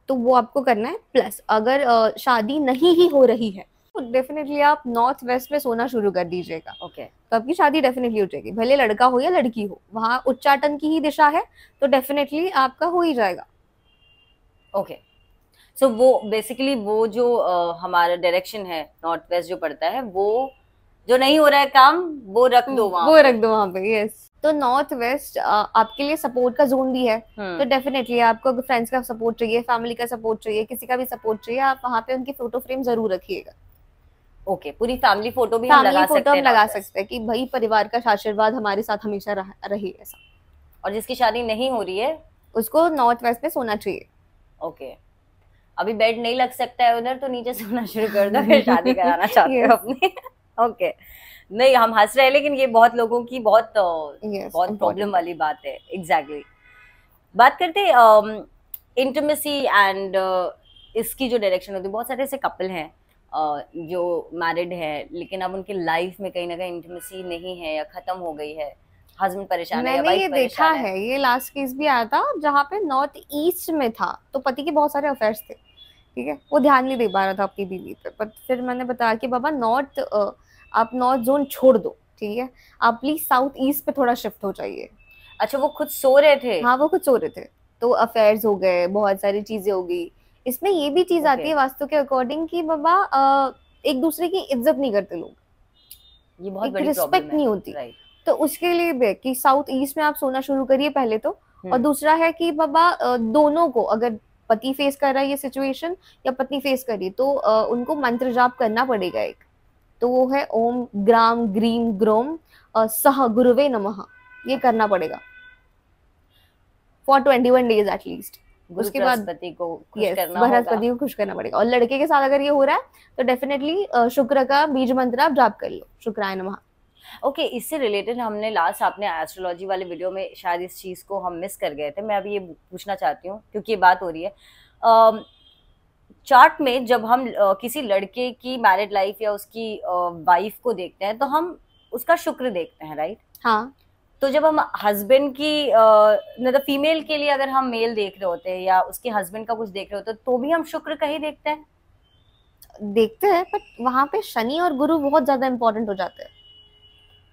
तो वो आपको करना है प्लस अगर शादी नहीं ही हो रही है तो डेफिनेटली आप नॉर्थ वेस्ट में सोना शुरू कर दीजिएगा ओके okay. तो आपकी शादी डेफिनेटली हो जाएगी भले लड़का हो या लड़की हो वहाँ उच्चाटन की ही दिशा है तो डेफिनेटली आपका हो ही
जाएगा ओके okay. सो वो बेसिकली वो जो आ, हमारा डायरेक्शन है नॉर्थ वेस्ट जो पड़ता है वो जो नहीं हो रहा है काम वो रख दो हम्म, वहाँ वो रख
दो वहाँ पे यस तो नॉर्थ वेस्ट आपके लिए सपोर्ट का जोन भी है हाँ। तो डेफिनेटली आपको फ्रेंड्स का सपोर्ट चाहिए फैमिली का सपोर्ट चाहिए किसी का भी सपोर्ट चाहिए आप वहाँ पे उनकी फोटो फ्रेम जरूर
रखिएगा ओके okay, पूरी फैमिली फोटो भी फैमिली हम लगा फोटो हैं लगा
सकते हैं कि भाई परिवार का आशीर्वाद हमारे साथ हमेशा रहे ऐसा
और जिसकी शादी नहीं हो रही है
उसको नॉर्थ
वेस्ट में सोना चाहिए ओके okay. अभी बेड नहीं लग सकता है उधर तो नीचे सोना शुरू कर दो फिर शादी कराना चाहते हो अपने ओके okay. नहीं हम हंस रहे हैं लेकिन ये बहुत लोगों की बहुत yes, बहुत प्रॉब्लम वाली बात है एग्जैक्टली exactly. बात करते इंटमेसी एंड uh, इसकी जो डायरेक्शन होती है बहुत सारे ऐसे कपल हैं uh, जो मैरिड है लेकिन अब उनके लाइफ में कहीं ना कहीं इंटीमेसी नहीं है या खत्म हो गई है हस्बैंड परेशान मैंने है ये देखा है।,
है ये लास्ट केस भी आया था जहाँ पे नॉर्थ ईस्ट में था तो पति के बहुत सारे अफेयर्स थे ठीक है वो ध्यान नहीं दे पा रहा था अपनी बीवी पे बट फिर मैंने बताया कि बाबा नॉर्थ आप नॉर्थ जोन छोड़ दो ठीक है आप प्लीज साउथ ईस्ट पे थोड़ा शिफ्ट हो जाइए
अच्छा वो खुद सो रहे थे हाँ
वो खुद सो रहे थे तो अफेयर हो गए बहुत सारी चीजें हो गई इसमें ये भी चीज okay. आती है वास्तु के अकॉर्डिंग कि बाबा एक दूसरे की इज्जत नहीं करते लोग
ये बहुत बड़ी रिस्पेक्ट नहीं होती right.
तो उसके लिए भी कि साउथ ईस्ट में आप सोना शुरू करिए पहले तो hmm. और हम्म। दूसरा है कि बाबा दोनों को अगर पति फेस कर रहा है ये सिचुएशन या पत्नी फेस कर रही है तो उनको मंत्र जाप करना पड़ेगा एक तो वो है ओम ग्राम ग्रीम ग्रोम सह गुरुवे नमः ये करना पड़ेगा for twenty one days at least
उसके बाद पति को बृहस्पति को
खुश करना पड़ेगा और लड़के के साथ अगर ये हो रहा है तो डेफिनेटली शुक्र का बीज मंत्र आप जाप कर लो शुक्राय नमः
ओके okay, इससे रिलेटेड हमने लास्ट आपने एस्ट्रोलॉजी वाले वीडियो में शायद इस चीज़ को हम मिस कर गए थे मैं अभी ये पूछना चाहती हूँ क्योंकि ये बात हो रही है चार्ट में जब हम आ, किसी लड़के की मैरिड लाइफ या उसकी वाइफ को देखते हैं तो हम उसका शुक्र देखते हैं राइट हाँ तो जब हम हस्बैंड की मतलब फीमेल के लिए अगर हम मेल देख रहे होते हैं या उसके हस्बैंड का कुछ देख रहे होते हैं तो भी हम शुक्र कहीं देखते हैं
देखते हैं पर वहां पे शनि और गुरु बहुत ज्यादा इम्पोर्टेंट हो जाते हैं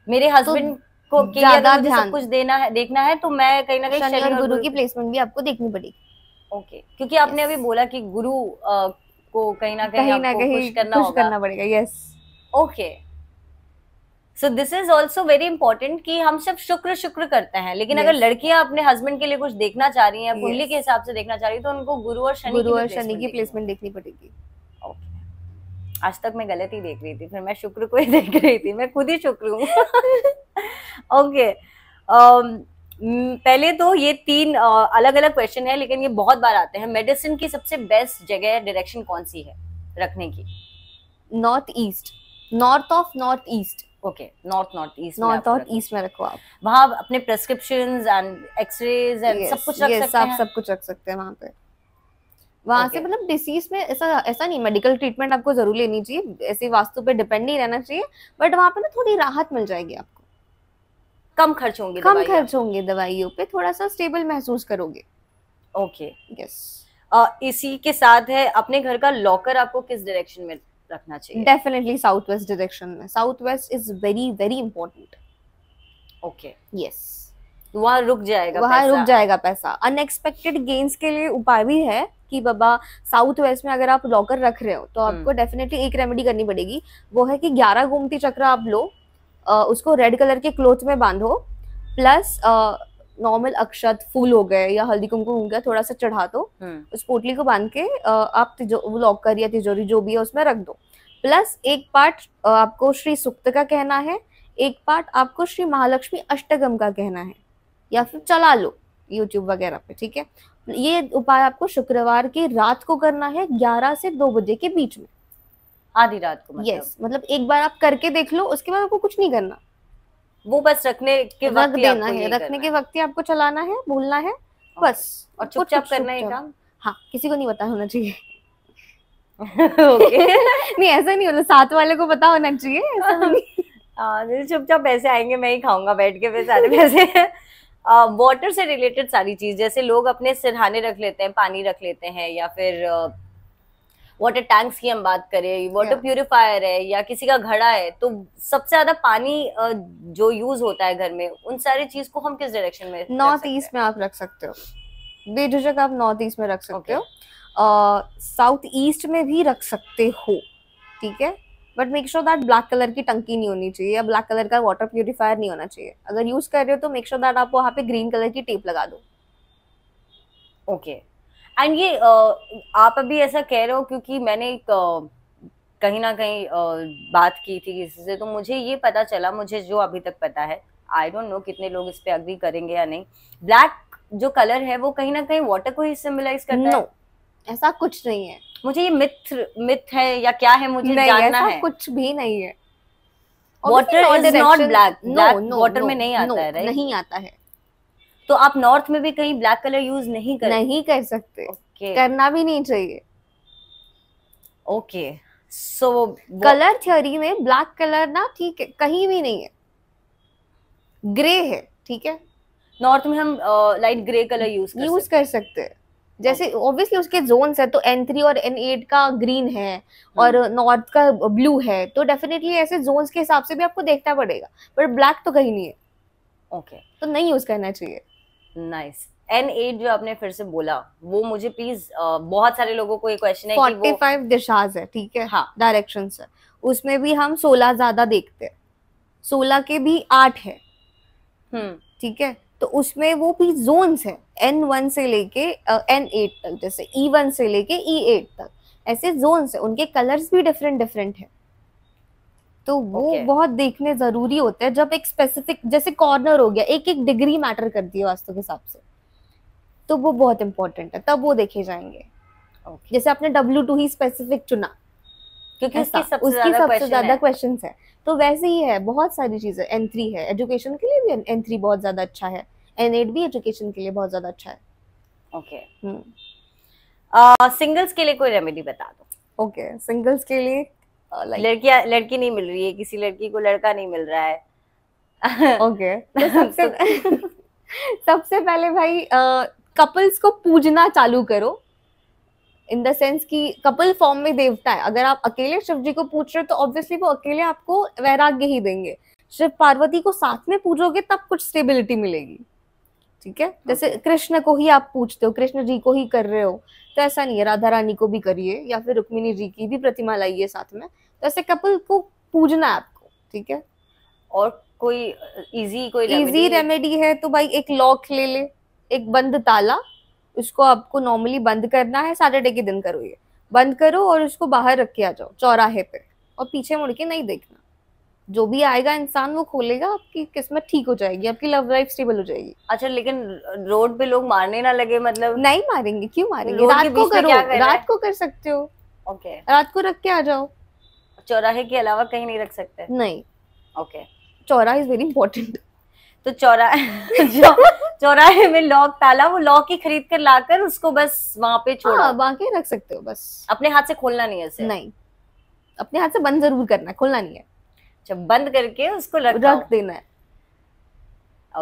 मेरे हस्बैंड तो को के लिए अगर मुझे सब कुछ देना है देखना है तो मैं कहीं ना कहीं शनि और गुरु की प्लेसमेंट भी आपको देखनी पड़ेगी ओके okay. क्योंकि आपने अभी बोला कि गुरु आ, को कहीं ना कहीं कहीं ना कहीं करना पुश करना पड़ेगा yes okay so this is also very important कि हम सब शुक्र शुक्र करते हैं लेकिन yes. अगर लड़कियां अपने हस्बैंड के लिए कुछ देखना चाह रही हैं कुंडली yes. के हिसाब से देखना चाह रही हैं तो उनको गुरु और शनि गुरु और शनि की प्लेसमेंट देखनी पड़ेगी ओके आज तक मैं गलत ही देख रही थी फिर मैं शुक्र को ही देख रही थी मैं खुद ही शुक्र हूँ ओके um, हम्म, पहले तो ये तीन अलग अलग क्वेश्चन है लेकिन ये बहुत बार आते हैं मेडिसिन की सबसे बेस्ट जगह डायरेक्शन कौन सी है रखने की
north east north of north east okay
north north east north north east में रखो आप वहाँ अपने प्रेस्क्रिप्शन एंड एक्सरेज एंड सब कुछ रख सकते हैं सब कुछ रख सकते हैं वहाँ पे
वहां okay. से मतलब डिसीज में ऐसा ऐसा नहीं मेडिकल ट्रीटमेंट आपको जरूर लेनी चाहिए ऐसे वास्तु पे डिपेंड नहीं रहना चाहिए बट वहां पे ना थोड़ी राहत मिल जाएगी आपको
कम खर्च होंगे कम खर्च
होंगे दवाइयों पे थोड़ा सा स्टेबल महसूस करोगे ओके यस
इसी के साथ है अपने घर का लॉकर आपको किस डायरेक्शन में रखना चाहिए
डेफिनेटली साउथ वेस्ट डायरेक्शन में south west is very very important
okay yes वहां रुक जाएगा वहां रुक जाएगा
पैसा अनएक्सपेक्टेड गेन्स के लिए उपाय भी है कि बाबा साउथ वेस्ट में अगर आप लॉकर रख रहे हो तो हम्म। आपको डेफिनेटली एक रेमेडी करनी पड़ेगी वो है कि ग्यारह गोमती चक्र आप लो उसको रेड कलर के क्लोथ में बांधो प्लस नॉर्मल अक्षत फूल हो गए या हल्दी कुमकुम हो गया थोड़ा सा चढ़ा दो हम्म। उस पोटली को बांध के आप लॉकर या तिजोरी जो भी है उसमें रख दो प्लस एक पार्ट आपको श्री सुक्त का कहना है एक पार्ट आपको श्री महालक्ष्मी अष्टगम का कहना है या फिर चला लो यूट्यूब वगैरह पे ठीक है ये उपाय आपको शुक्रवार की रात को करना है ग्यारह से दो बजे के बीच में आधी रात को मतलब yes, मतलब एक बार आप करके देख लो उसके बाद आपको कुछ नहीं करना वो बस रखने के वक्त देना है रखने के वक्त ही आपको चलाना है भूलना है बस और चुपचाप करना है काम हाँ किसी को नहीं पता होना चाहिए नहीं ऐसा नहीं होता साथ वाले को पता होना चाहिए
हाँ, चुपचाप पैसे आएंगे मैं ही खाऊंगा बैठ के फिर सारे पैसे वाटर से रिलेटेड सारी चीज जैसे लोग अपने सिरहाने रख लेते हैं पानी रख लेते हैं या फिर वाटर टैंक्स की हम बात करें वाटर प्यूरिफायर है या किसी का घड़ा है तो सबसे ज्यादा पानी जो यूज होता है घर में उन सारी चीज को हम किस डायरेक्शन में नॉर्थ ईस्ट में आप रख सकते हो बेझक आप
नॉर्थ ईस्ट में रख सकते okay. हो साउथ ईस्ट में भी रख सकते हो ठीक है but make sure that black colour की टंकी नहीं होनी चाहिए या ब्लैक कलर का वाटर प्यूरिफायर नहीं होना चाहिए अगर यूज कर रहे हो तो मेक श्योर दैट आप वहाँ पे ग्रीन कलर की टेप लगा दो
ओके okay. एंड ये आप अभी ऐसा कह रहे हो क्योंकि मैंने एक कहीं ना कहीं बात की थी किसी से तो मुझे ये पता चला मुझे जो अभी तक पता है आई डोंट नो कितने लोग इस पे अग्री करेंगे या नहीं ब्लैक जो कलर है वो कहीं ना कहीं वाटर को ही सिम्बलाइज करता no, है ऐसा कुछ नहीं है मुझे ये मिथ मिथ है या क्या है मुझे नहीं, जानना ऐसा है कुछ भी नहीं है water is not black water में नहीं आता no, है नहीं
आता है तो आप नॉर्थ में भी कहीं ब्लैक कलर यूज नहीं कर नहीं कर सकते okay. करना भी नहीं चाहिए
ओके सो
कलर थ्योरी में ब्लैक कलर ना ठीक है कहीं भी नहीं है ग्रे है ठीक है नॉर्थ में हम light grey colour use use कर सकते हैं जैसे ऑब्वियसली okay. उसके जोन तो hmm. है तो एन थ्री और एन एट का ग्रीन है और नॉर्थ का ब्लू है तो डेफिनेटली ऐसे जोन के हिसाब से भी आपको देखना पड़ेगा पर ब्लैक तो कहीं नहीं है ओके okay. तो नहीं यूज करना चाहिए
नाइस एन एट जो आपने फिर से बोला वो मुझे प्लीज बहुत सारे लोगों को ये क्वेश्चन है फोर्टी
फाइव दिशाज है ठीक है हाँ डायरेक्शन सर उसमें भी हम सोलह ज्यादा देखते हैं सोलह के भी आठ है हम्म। ठीक है तो उसमें वो भी जोन है एन वन से लेके एन एट तक जैसे ई e वन से लेके ई e एट तक ऐसे जोन है उनके कलर्स भी डिफरेंट डिफरेंट है तो वो okay. बहुत देखने जरूरी होते हैं जब एक स्पेसिफिक जैसे कॉर्नर हो गया एक एक डिग्री मैटर करती है वास्तु के हिसाब से तो वो बहुत इंपॉर्टेंट है तब वो देखे जाएंगे okay. जैसे आपने डब्ल्यू टू ही स्पेसिफिक चुना क्योंकि उसकी सबसे ज्यादा क्वेश्चन है तो वैसे ही है बहुत सारी चीजें एन थ्री है एजुकेशन के लिए भी एन थ्री बहुत ज्यादा अच्छा है एन एट भी एजुकेशन के लिए बहुत ज्यादा अच्छा है
ओके सिंगल्स हम्म। uh, के लिए कोई रेमेडी बता दो
ओके सिंगल्स के लिए
लड़कियां लड़की नहीं मिल रही है किसी लड़की को लड़का नहीं मिल रहा
है ओके okay. तो सबसे सबसे पहले भाई कपल्स को पूजना चालू करो इन द सेंस कि कपल फॉर्म में देवता है अगर आप अकेले शिव जी को पूछ रहे हो तो ऑब्वियसली वो अकेले आपको वैराग्य ही देंगे शिव पार्वती को साथ में पूजोगे तब कुछ स्टेबिलिटी मिलेगी ठीक है okay. जैसे कृष्ण को ही आप पूछते हो कृष्ण जी को ही कर रहे हो तो ऐसा नहीं है राधा रानी को भी करिए या फिर रुक्मिनी जी की भी प्रतिमा लाइए साथ में तो ऐसे कपल को पूजना है आपको ठीक है
और कोई इजी कोई इजी रेमेडी
है तो भाई एक लॉक ले ले एक बंद ताला उसको आपको नॉर्मली बंद करना है सैटरडे के दिन करो ये बंद करो और उसको बाहर रख के आ जाओ चौराहे पे और पीछे मुड़ के नहीं देखना जो भी आएगा इंसान वो खोलेगा आपकी किस्मत ठीक हो जाएगी आपकी लव लाइफ स्टेबल हो जाएगी
अच्छा लेकिन रोड पे लोग मारने ना लगे मतलब नहीं
मारेंगे क्यों मारेंगे रात को करो रात
को कर सकते हो ओके रात को रख के आ जाओ चौराहे के अलावा कहीं नहीं रख सकते नहीं ओके
चौराहा इज वेरी इंपॉर्टेंट
तो चौरा जो चौराहे में लॉक ताला वो लॉक ही खरीद कर लाकर उसको बस वहां पे छोड़ा बाकी हाँ, रख सकते हो बस अपने हाथ से खोलना नहीं है नहीं अपने हाथ से बंद जरूर करना खोलना नहीं है अच्छा बंद करके उसको रख देना है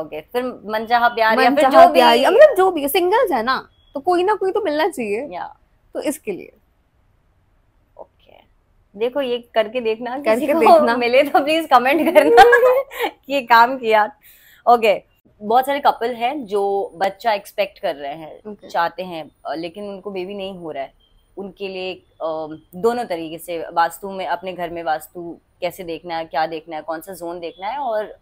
ओके फिर मनचाहा प्यार या फिर जो भी मतलब
जो भी सिंगल्स है ना तो कोई ना कोई तो मिलना चाहिए या तो इसके लिए
देखो ये करके देखना करके किसी को देखना मिले तो प्लीज कमेंट करना कि ये काम किया ओके बहुत सारे कपल हैं जो बच्चा एक्सपेक्ट कर रहे हैं okay. चाहते हैं लेकिन उनको बेबी नहीं हो रहा है उनके लिए दोनों तरीके से वास्तु में अपने घर में वास्तु कैसे देखना है क्या देखना है कौन सा जोन देखना है और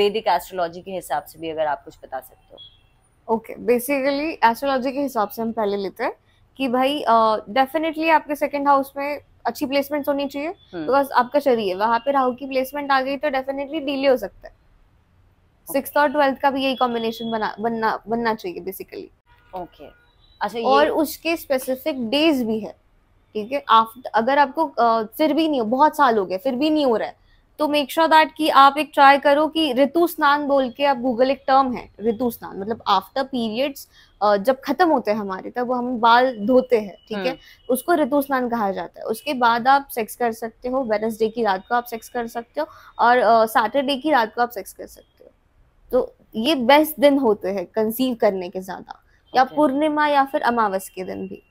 वैदिक एस्ट्रोलॉजी के हिसाब से भी अगर आप कुछ बता सकते हो
ओके बेसिकली एस्ट्रोलॉजी के हिसाब से हम पहले लेते हैं कि भाई डेफिनेटली uh, आपके सेकेंड हाउस में अच्छी प्लेसमेंट होनी चाहिए बिकॉज हम्म। आपका शरीर वहां पे राहु की प्लेसमेंट आ गई तो डेफिनेटली डीले हो सकता है सिक्स और ट्वेल्थ का भी यही कॉम्बिनेशन बना बनना बनना चाहिए बेसिकली ओके okay. अच्छा और उसके स्पेसिफिक डेज भी है ठीक है अगर आपको आ, फिर भी नहीं हो बहुत साल हो गए फिर भी नहीं हो रहा है तो मेक श्योर दैट कि आप एक ट्राई करो कि ऋतु स्नान बोल के आप गूगल एक टर्म है ऋतु स्नान मतलब आफ्टर पीरियड्स जब खत्म होते हैं हमारे तब हम बाल धोते हैं ठीक है हम्म। उसको ऋतु स्नान कहा जाता है उसके बाद आप सेक्स कर सकते हो वेनसडे की रात को आप सेक्स कर सकते हो और सैटरडे की रात को आप सेक्स कर सकते हो तो ये बेस्ट दिन होते हैं कंसीव करने के ज्यादा या पूर्णिमा या फिर अमावस के दिन भी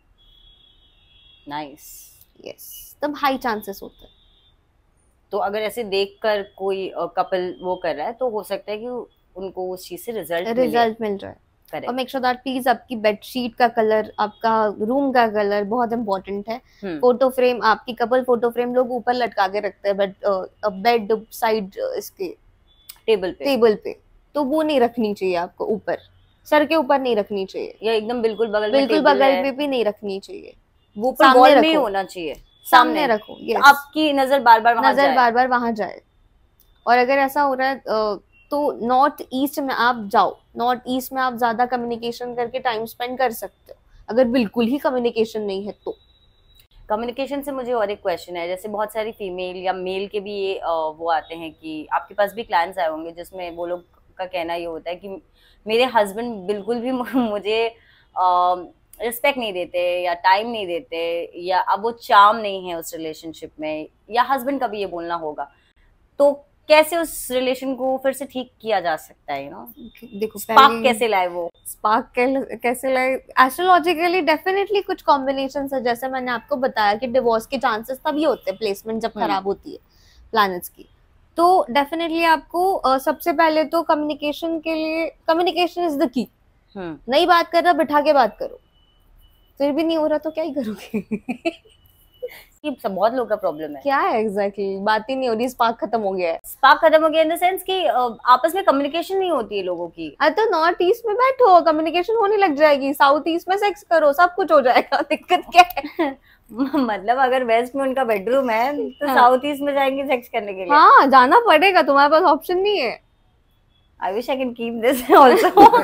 नाइस यस तब हाई
चांसेस होते हैं
तो अगर ऐसे देखकर कोई कपल वो कर रहा है तो हो सकता है कि उनको उस चीज से रिजल्ट रिजल्ट मिल जाए Correct. और मेक
श्योर दैट प्लीज आपकी बेडशीट का कलर आपका रूम का कलर बहुत इंपॉर्टेंट है फोटो फ्रेम हम्म। आपकी कपल फोटो फ्रेम लोग ऊपर लटका के रखते हैं बट बेड साइड इसके टेबल पे टेबल पे तो वो नहीं रखनी चाहिए आपको ऊपर सर के ऊपर नहीं रखनी चाहिए या एकदम बिल्कुल बगल बिल्कुल बगल पे भी नहीं रखनी चाहिए वो सामने वॉल में होना
चाहिए सामने रखो ये तो आपकी नजर बार बार नजर बार
बार वहां जाए और अगर ऐसा हो रहा है तो नॉर्थ ईस्ट में आप जाओ नॉर्थ ईस्ट में आप ज्यादा कम्युनिकेशन करके टाइम स्पेंड कर सकते हो अगर बिल्कुल ही कम्युनिकेशन नहीं है तो
कम्युनिकेशन से मुझे और एक क्वेश्चन है जैसे बहुत सारी फीमेल या मेल के भी ये वो आते हैं कि आपके पास भी क्लाइंट्स आए होंगे जिसमें वो लोग का कहना ये होता है कि मेरे हस्बैंड बिल्कुल भी मुझे रिस्पेक्ट नहीं देते या टाइम नहीं देते या अब वो चाम नहीं है उस रिलेशनशिप में या हस्बैंड का भी ये बोलना होगा तो कैसे उस रिलेशन को फिर से ठीक किया जा सकता है यू नो देखो स्पार्क कैसे लाए वो स्पार्क कैसे लाए एस्ट्रोलॉजिकली
डेफिनेटली कुछ कॉम्बिनेशन है जैसे मैंने आपको बताया कि डिवोर्स के चांसेस तभी होते हैं प्लेसमेंट जब हम्म। खराब होती है प्लैनेट्स की तो डेफिनेटली आपको uh, सबसे पहले तो कम्युनिकेशन के लिए कम्युनिकेशन इज द की नहीं बात कर रहा बिठा के बात करो
फिर भी नहीं हो रहा तो क्या ही करोगे बहुत लोग का प्रॉब्लम है क्या है एग्जैक्टली exactly? बात ही नहीं हो रही स्पार्क खत्म हो गया है स्पार्क खत्म हो गया इन द सेंस कि आपस में कम्युनिकेशन
नहीं होती है लोगों की अरे तो नॉर्थ ईस्ट में बैठो कम्युनिकेशन होने लग जाएगी साउथ ईस्ट में सेक्स करो
सब कुछ हो जाएगा दिक्कत क्या है मतलब अगर वेस्ट में उनका बेडरूम है तो हाँ. साउथ ईस्ट में जाएंगे सेक्स करने के लिए हाँ
जाना पड़ेगा तुम्हारे पास ऑप्शन नहीं
है I wish I can keep this also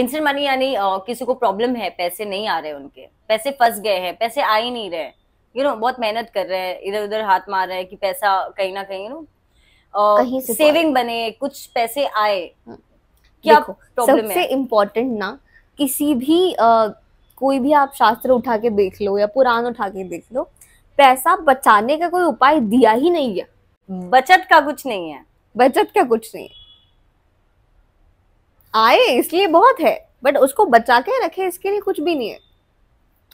instant money यानी किसी को प्रॉब्लम है पैसे नहीं आ रहे उनके पैसे फंस गए हैं पैसे आ ही नहीं रहे यू you नो know, बहुत मेहनत कर रहे हैं इधर उधर हाथ मार रहे हैं कि पैसा कहीं ना कहीं यू नो सेविंग बने कुछ पैसे आए हाँ। क्या प्रॉब्लम है सबसे
इम्पोर्टेंट ना किसी भी आ, कोई भी आप शास्त्र उठा के देख लो या पुराण उठा के देख लो पैसा बचाने का कोई उपाय दिया ही नहीं है बचत का कुछ नहीं है बचत का कुछ नहीं है आए इसलिए बहुत है बट उसको बचा के रखे इसके लिए कुछ भी नहीं है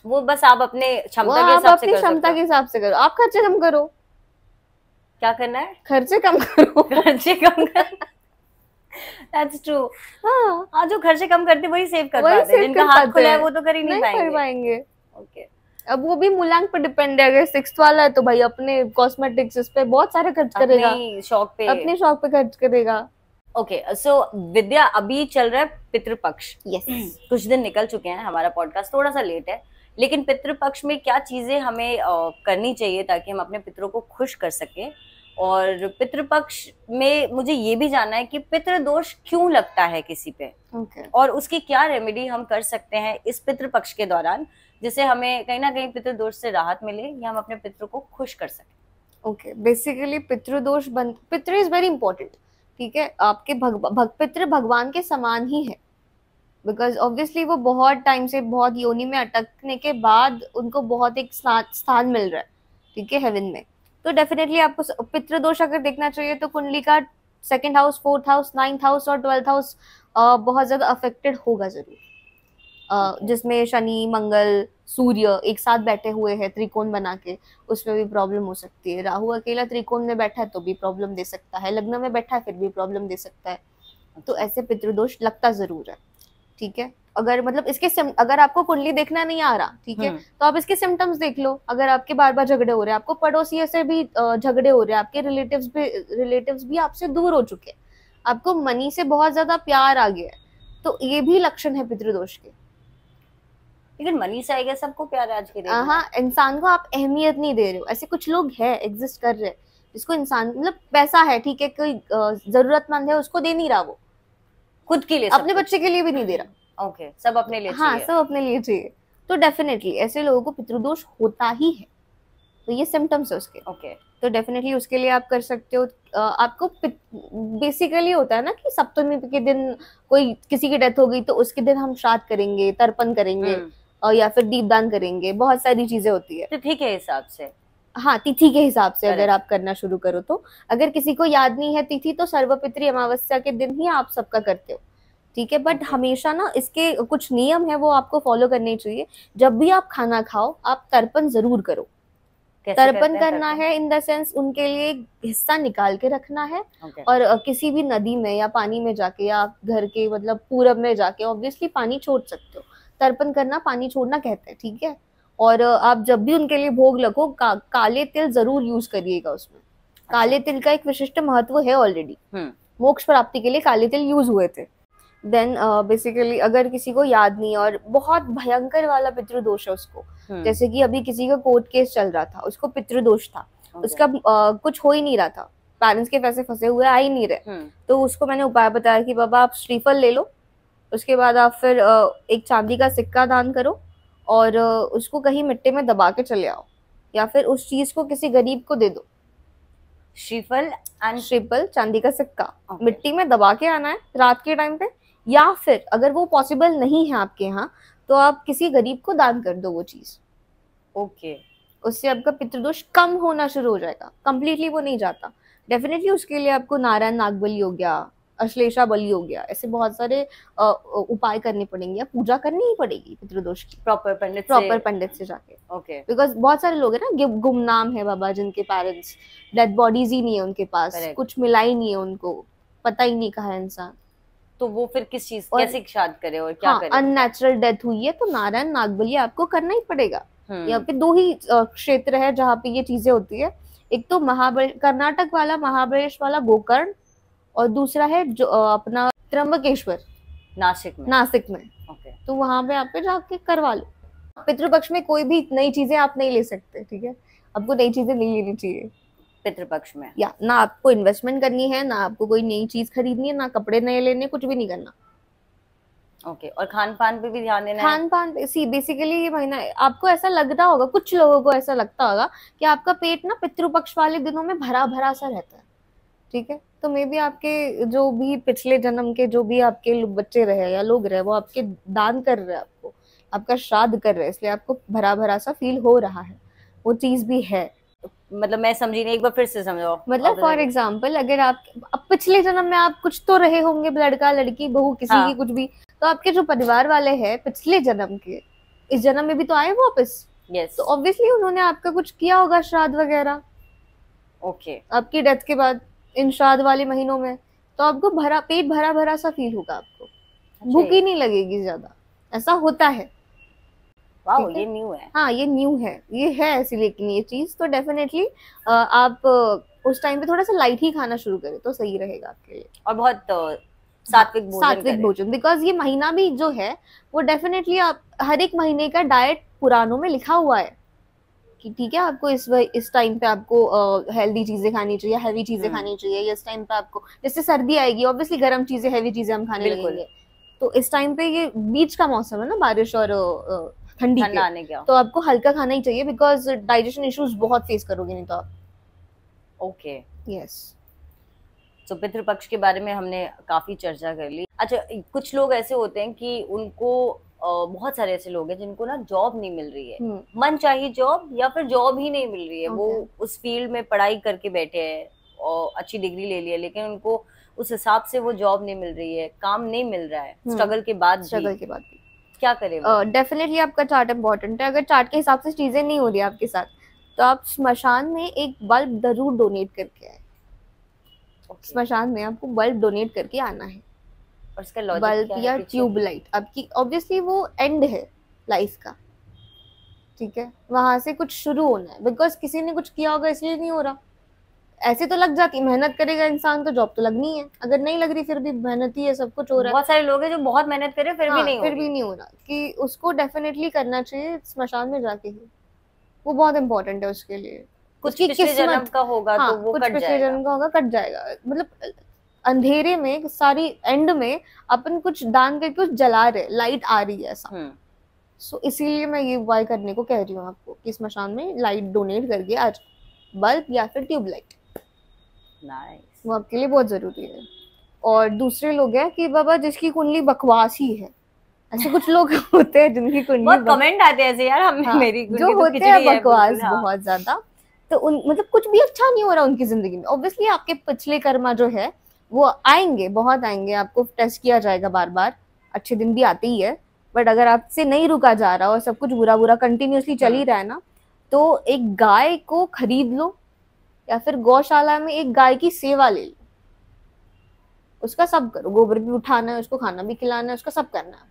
वो बस आप अपने क्षमता के हिसाब से क्षमता के
हिसाब से करो आप खर्चे कम करो क्या करना है खर्चे कम करो खर्चे कम करो
दैट्स ट्रू हाँ जो घर से कम करते वही सेव कर वही पाते जिनका हाथ खुला है वो तो कर ही नहीं, नहीं पाएंगे ओके
अब वो भी मूलांक पर डिपेंड है अगर सिक्स वाला है तो भाई अपने कॉस्मेटिक्स इस पे बहुत सारे खर्च करेगा
शौक पे अपने शौक पे खर्च करेगा ओके सो विद्या अभी चल रहा है पितृपक्ष यस yes. Hmm, कुछ दिन निकल चुके हैं हमारा पॉडकास्ट थोड़ा सा लेट है लेकिन पितृपक्ष में क्या चीजें हमें करनी चाहिए ताकि हम अपने पितरों को खुश कर सकें और पितृपक्ष में मुझे ये भी जानना है कि पितृदोष क्यों लगता है किसी पे okay. और उसकी क्या रेमेडी हम कर सकते हैं इस पितृपक्ष के दौरान जिसे हमें कहीं ना कहीं पितृदोष से राहत मिले या हम अपने पितृ को खुश कर सकें
ओके बेसिकली पितृदोष बन पितृ इज वेरी इंपॉर्टेंट ठीक है आपके भग, भग पितृ भगवान के समान ही है बिकॉज ऑब्वियसली वो बहुत टाइम से बहुत योनि में अटकने के बाद उनको बहुत एक स्थान मिल रहा है ठीक है हेवन में तो डेफिनेटली आपको पितृदोष अगर देखना चाहिए तो कुंडली का second house fourth house ninth house और ट्वेल्थ हाउस बहुत ज़्यादा अफेक्टेड होगा ज़रूर जिसमें शनि मंगल सूर्य एक साथ बैठे हुए हैं त्रिकोण बना के उसमें भी प्रॉब्लम हो सकती है राहु अकेला त्रिकोण में बैठा है तो भी प्रॉब्लम दे सकता है लग्न में बैठा है फिर भी प्रॉब्लम दे सकता है तो ऐसे पितृदोष लगता ज़रूर है ठीक है अगर मतलब इसके सिम, अगर आपको कुंडली देखना नहीं आ रहा ठीक है हम्म। तो आप इसके सिम्टम्स देख लो अगर आपके बार बार झगड़े हो रहे हैं आपको पड़ोसियों से भी झगड़े हो रहे हैं आपके रिलेटिव्स भी रिलेटिव्स भी आपसे दूर हो चुके हैं आपको मनी से बहुत ज्यादा प्यार आ गया है तो ये भी लक्षण है पितृदोष के
लेकिन मनी से आएगा सबको
प्यार आज के हाँ इंसान को आप अहमियत नहीं दे रहे हो ऐसे कुछ लोग है एग्जिस्ट कर रहे हैं जिसको इंसान मतलब पैसा है ठीक है कोई जरूरतमंद है उसको दे नहीं रहा वो खुद के लिए अपने बच्चे के लिए भी नहीं दे रहा
ओके सब अपने लिए हाँ सब
अपने लिए चाहिए तो डेफिनेटली ऐसे लोगों को पितृदोष होता ही है तो ये सिम्टम्स है उसके ओके तो डेफिनेटली उसके लिए आप कर सकते हो आपको बेसिकली होता है ना कि सप्तमी के दिन कोई किसी की डेथ हो गई तो उसके दिन हम श्राद्ध करेंगे तर्पण करेंगे और हम्म। या फिर दीपदान करेंगे बहुत सारी चीजें होती
है तिथि के हिसाब से
हाँ तिथि के हिसाब से अगर आप करना शुरू करो तो अगर किसी को याद नहीं है तिथि तो सर्वपित्री अमावस्या के दिन ही आप सबका करते हो ठीक है बट हमेशा ना इसके कुछ नियम है वो आपको फॉलो करने चाहिए जब भी आप खाना खाओ आप तर्पण जरूर करो तर्पण करना है इन द सेंस उनके लिए हिस्सा निकाल के रखना है okay. और किसी भी नदी में या पानी में जाके या घर के मतलब पूरब में जाके ऑब्वियसली पानी छोड़ सकते हो तर्पण करना पानी छोड़ना कहते हैं ठीक है और आप जब भी उनके लिए भोग लगो का, काले तिल जरूर यूज करिएगा उसमें अच्छा। काले तिल का एक विशिष्ट महत्व है ऑलरेडी हम्म। मोक्ष प्राप्ति के लिए काले तिल यूज हुए थे देन बेसिकली uh, अगर किसी को याद नहीं और बहुत भयंकर वाला पितृदोष है उसको hmm. जैसे कि अभी किसी का कोर्ट केस चल रहा था उसको पितृदोष था okay. उसका uh, कुछ हो ही नहीं रहा था पेरेंट्स के पैसे फंसे हुए आ ही नहीं रहे hmm. तो उसको मैंने उपाय बताया कि बाबा आप श्रीफल ले लो उसके बाद आप फिर uh, एक चांदी का सिक्का दान करो और uh, उसको कहीं मिट्टी में दबा के चले आओ या फिर उस चीज को किसी गरीब को दे दो श्रीफल एंड श्रीफल चांदी का सिक्का okay. मिट्टी में दबा के आना है रात के टाइम पे या फिर अगर वो पॉसिबल नहीं है आपके यहाँ तो आप किसी गरीब को दान कर दो वो चीज ओके okay. उससे आपका पितृदोष कम होना शुरू हो जाएगा कम्प्लीटली वो नहीं जाता डेफिनेटली उसके लिए आपको नारायण नागबली हो गया अश्लेषा बलि हो गया ऐसे बहुत सारे उपाय करने पड़ेंगे पूजा करनी ही पड़ेगी पितृदोष की प्रॉपर पंडित प्रॉपर पंडित से जाके ओके बिकॉज बहुत सारे लोग है ना गुमनाम है बाबा जिनके पेरेंट्स डेड बॉडीज ही नहीं है उनके पास Correct. कुछ मिला ही नहीं है उनको पता ही नहीं कहा इंसान
तो वो फिर किस चीज कैसे शाद करे और क्या हाँ, करे
अननेचुरल डेथ हुई है तो नारायण नागबली आपको करना ही पड़ेगा हम्म। यहाँ पे दो ही क्षेत्र है जहाँ पे ये चीजें होती है एक तो महाबल कर्नाटक वाला महाबलेश वाला गोकर्ण और दूसरा है जो अपना त्रम्बकेश्वर
नासिक में नासिक
में ओके तो वहां पे आप जाके करवा लो पितृपक्ष में कोई भी नई चीजें आप नहीं ले सकते ठीक है आपको नई चीजें नहीं लेनी चाहिए
पितृपक्ष में
या ना आपको इन्वेस्टमेंट करनी है ना आपको कोई नई चीज खरीदनी है ना कपड़े नए लेने कुछ भी नहीं करना
ओके okay. और खान पान पे भी ध्यान देना खान
पान पे सी बेसिकली ये महीना आपको ऐसा लगता होगा कुछ लोगों को ऐसा लगता होगा कि आपका पेट ना पितृपक्ष वाले दिनों में भरा भरा सा रहता है ठीक है तो मे भी आपके जो भी पिछले जन्म के जो भी आपके बच्चे रहे या लोग रहे वो आपके दान कर रहे हैं आपको आपका श्राद्ध कर रहे हैं इसलिए आपको भरा भरा सा फील हो रहा है वो चीज भी है
मतलब मैं समझी नहीं एक बार फिर से समझो मतलब फॉर
एग्जाम्पल अगर आप अब पिछले जन्म में आप कुछ तो रहे होंगे लड़का लड़की बहू किसी हाँ. की कुछ भी तो आपके जो परिवार वाले हैं पिछले जन्म के इस जन्म में भी तो आए वापस
yes. तो ऑब्वियसली
उन्होंने आपका कुछ किया होगा श्राद्ध वगैरह ओके okay. आपकी डेथ के बाद इन श्राद्ध वाले महीनों में तो आपको भरा पेट भरा भरा सा फील होगा आपको अच्छा। भूख ही नहीं लगेगी ज्यादा ऐसा होता है
ये न्यू है
हाँ ये न्यू है ये है ऐसी लेकिन ये चीज तो डेफिनेटली आप उस टाइम पे थोड़ा सा लाइट ही खाना शुरू करें तो सही रहेगा आपके लिए और
बहुत सात्विक भोजन सात्विक भोजन
बिकॉज ये महीना भी जो है वो डेफिनेटली आप हर एक महीने का डाइट पुरानों में लिखा हुआ है कि ठीक है आपको इस इस टाइम पे आपको हेल्दी चीजें खानी चाहिए हैवी चीजें हम्म। खानी चाहिए इस टाइम पे आपको जैसे सर्दी आएगी ऑब्वियसली गर्म चीजें हैवी चीजें हम खाने लगेंगे तो इस टाइम पे ये बीच का मौसम है ना बारिश और ठंडी तो आपको हल्का खाना ही चाहिए बिकॉज डाइजेशन इश्यूज बहुत फेस करोगे नहीं तो आप
ओके यस तो पितृपक्ष के बारे में हमने काफी चर्चा कर ली अच्छा कुछ लोग ऐसे होते हैं कि उनको आ, बहुत सारे ऐसे लोग हैं जिनको ना जॉब नहीं मिल रही है हम्म। मन चाहिए जॉब या फिर जॉब ही नहीं मिल रही है okay. वो उस फील्ड में पढ़ाई करके बैठे हैं और अच्छी डिग्री ले ली है लेकिन उनको उस हिसाब से वो जॉब नहीं मिल रही है काम नहीं मिल रहा है स्ट्रगल हम्म। के बाद स्ट्रगल के बाद क्या करें
डेफिनेटली uh, आपका चार्ट इम्पोर्टेंट है अगर चार्ट के हिसाब से चीज़ें नहीं हो रही आपके साथ तो आप स्मशान में एक बल्ब जरूर डोनेट करके आए okay. स्मशान में आपको बल्ब डोनेट करके आना है
और इसका बल्ब या ट्यूबलाइट
आपकी ऑब्वियसली वो एंड है लाइफ का ठीक है वहां से कुछ शुरू होना है बिकॉज किसी ने कुछ किया होगा इसलिए नहीं हो रहा ऐसे तो लग जाती मेहनत करेगा इंसान तो जॉब तो लगनी है अगर नहीं लग रही फिर भी मेहनत ही है सब कुछ हो रहा है बहुत सारे लोग हैं जो बहुत मेहनत करे फिर हाँ, भी नहीं फिर भी नहीं हो रहा कि उसको डेफिनेटली करना चाहिए स्मशान में जाके ही वो बहुत इम्पोर्टेंट है उसके लिए कुछ जन्म का होगा तो हाँ, तो वो कुछ पिछले जन्म का होगा कट जाएगा मतलब अंधेरे में सारी एंड में अपन कुछ दान करके कुछ जला रहे लाइट आ रही है ऐसा सो हम्म। so, इसीलिए मैं ये उपाय करने को कह रही हूँ आपको कि स्मशान में लाइट डोनेट करके आज बल्ब या फिर ट्यूबलाइट nice. वो आपके लिए बहुत जरूरी है और दूसरे लोग हैं कि बाबा जिसकी कुंडली बकवास ही है ऐसे कुछ लोग होते हैं जिनकी कुंडली बहुत
कमेंट आते हैं ऐसे यार हम हाँ, मेरी जो तो होते हैं बकवास हाँ। बहुत ज्यादा
तो उन मतलब कुछ भी अच्छा नहीं हो रहा उनकी जिंदगी में ऑब्वियसली आपके पिछले कर्मा जो है वो आएंगे बहुत आएंगे आपको टेस्ट किया जाएगा बार बार अच्छे दिन भी आते ही है बट अगर आपसे नहीं रुका जा रहा और सब कुछ बुरा बुरा कंटिन्यूसली चल ही हाँ। रहा है ना तो एक गाय को खरीद लो या फिर गौशाला में एक गाय की सेवा ले लो उसका सब करो गोबर भी उठाना है उसको खाना भी खिलाना है उसका सब करना है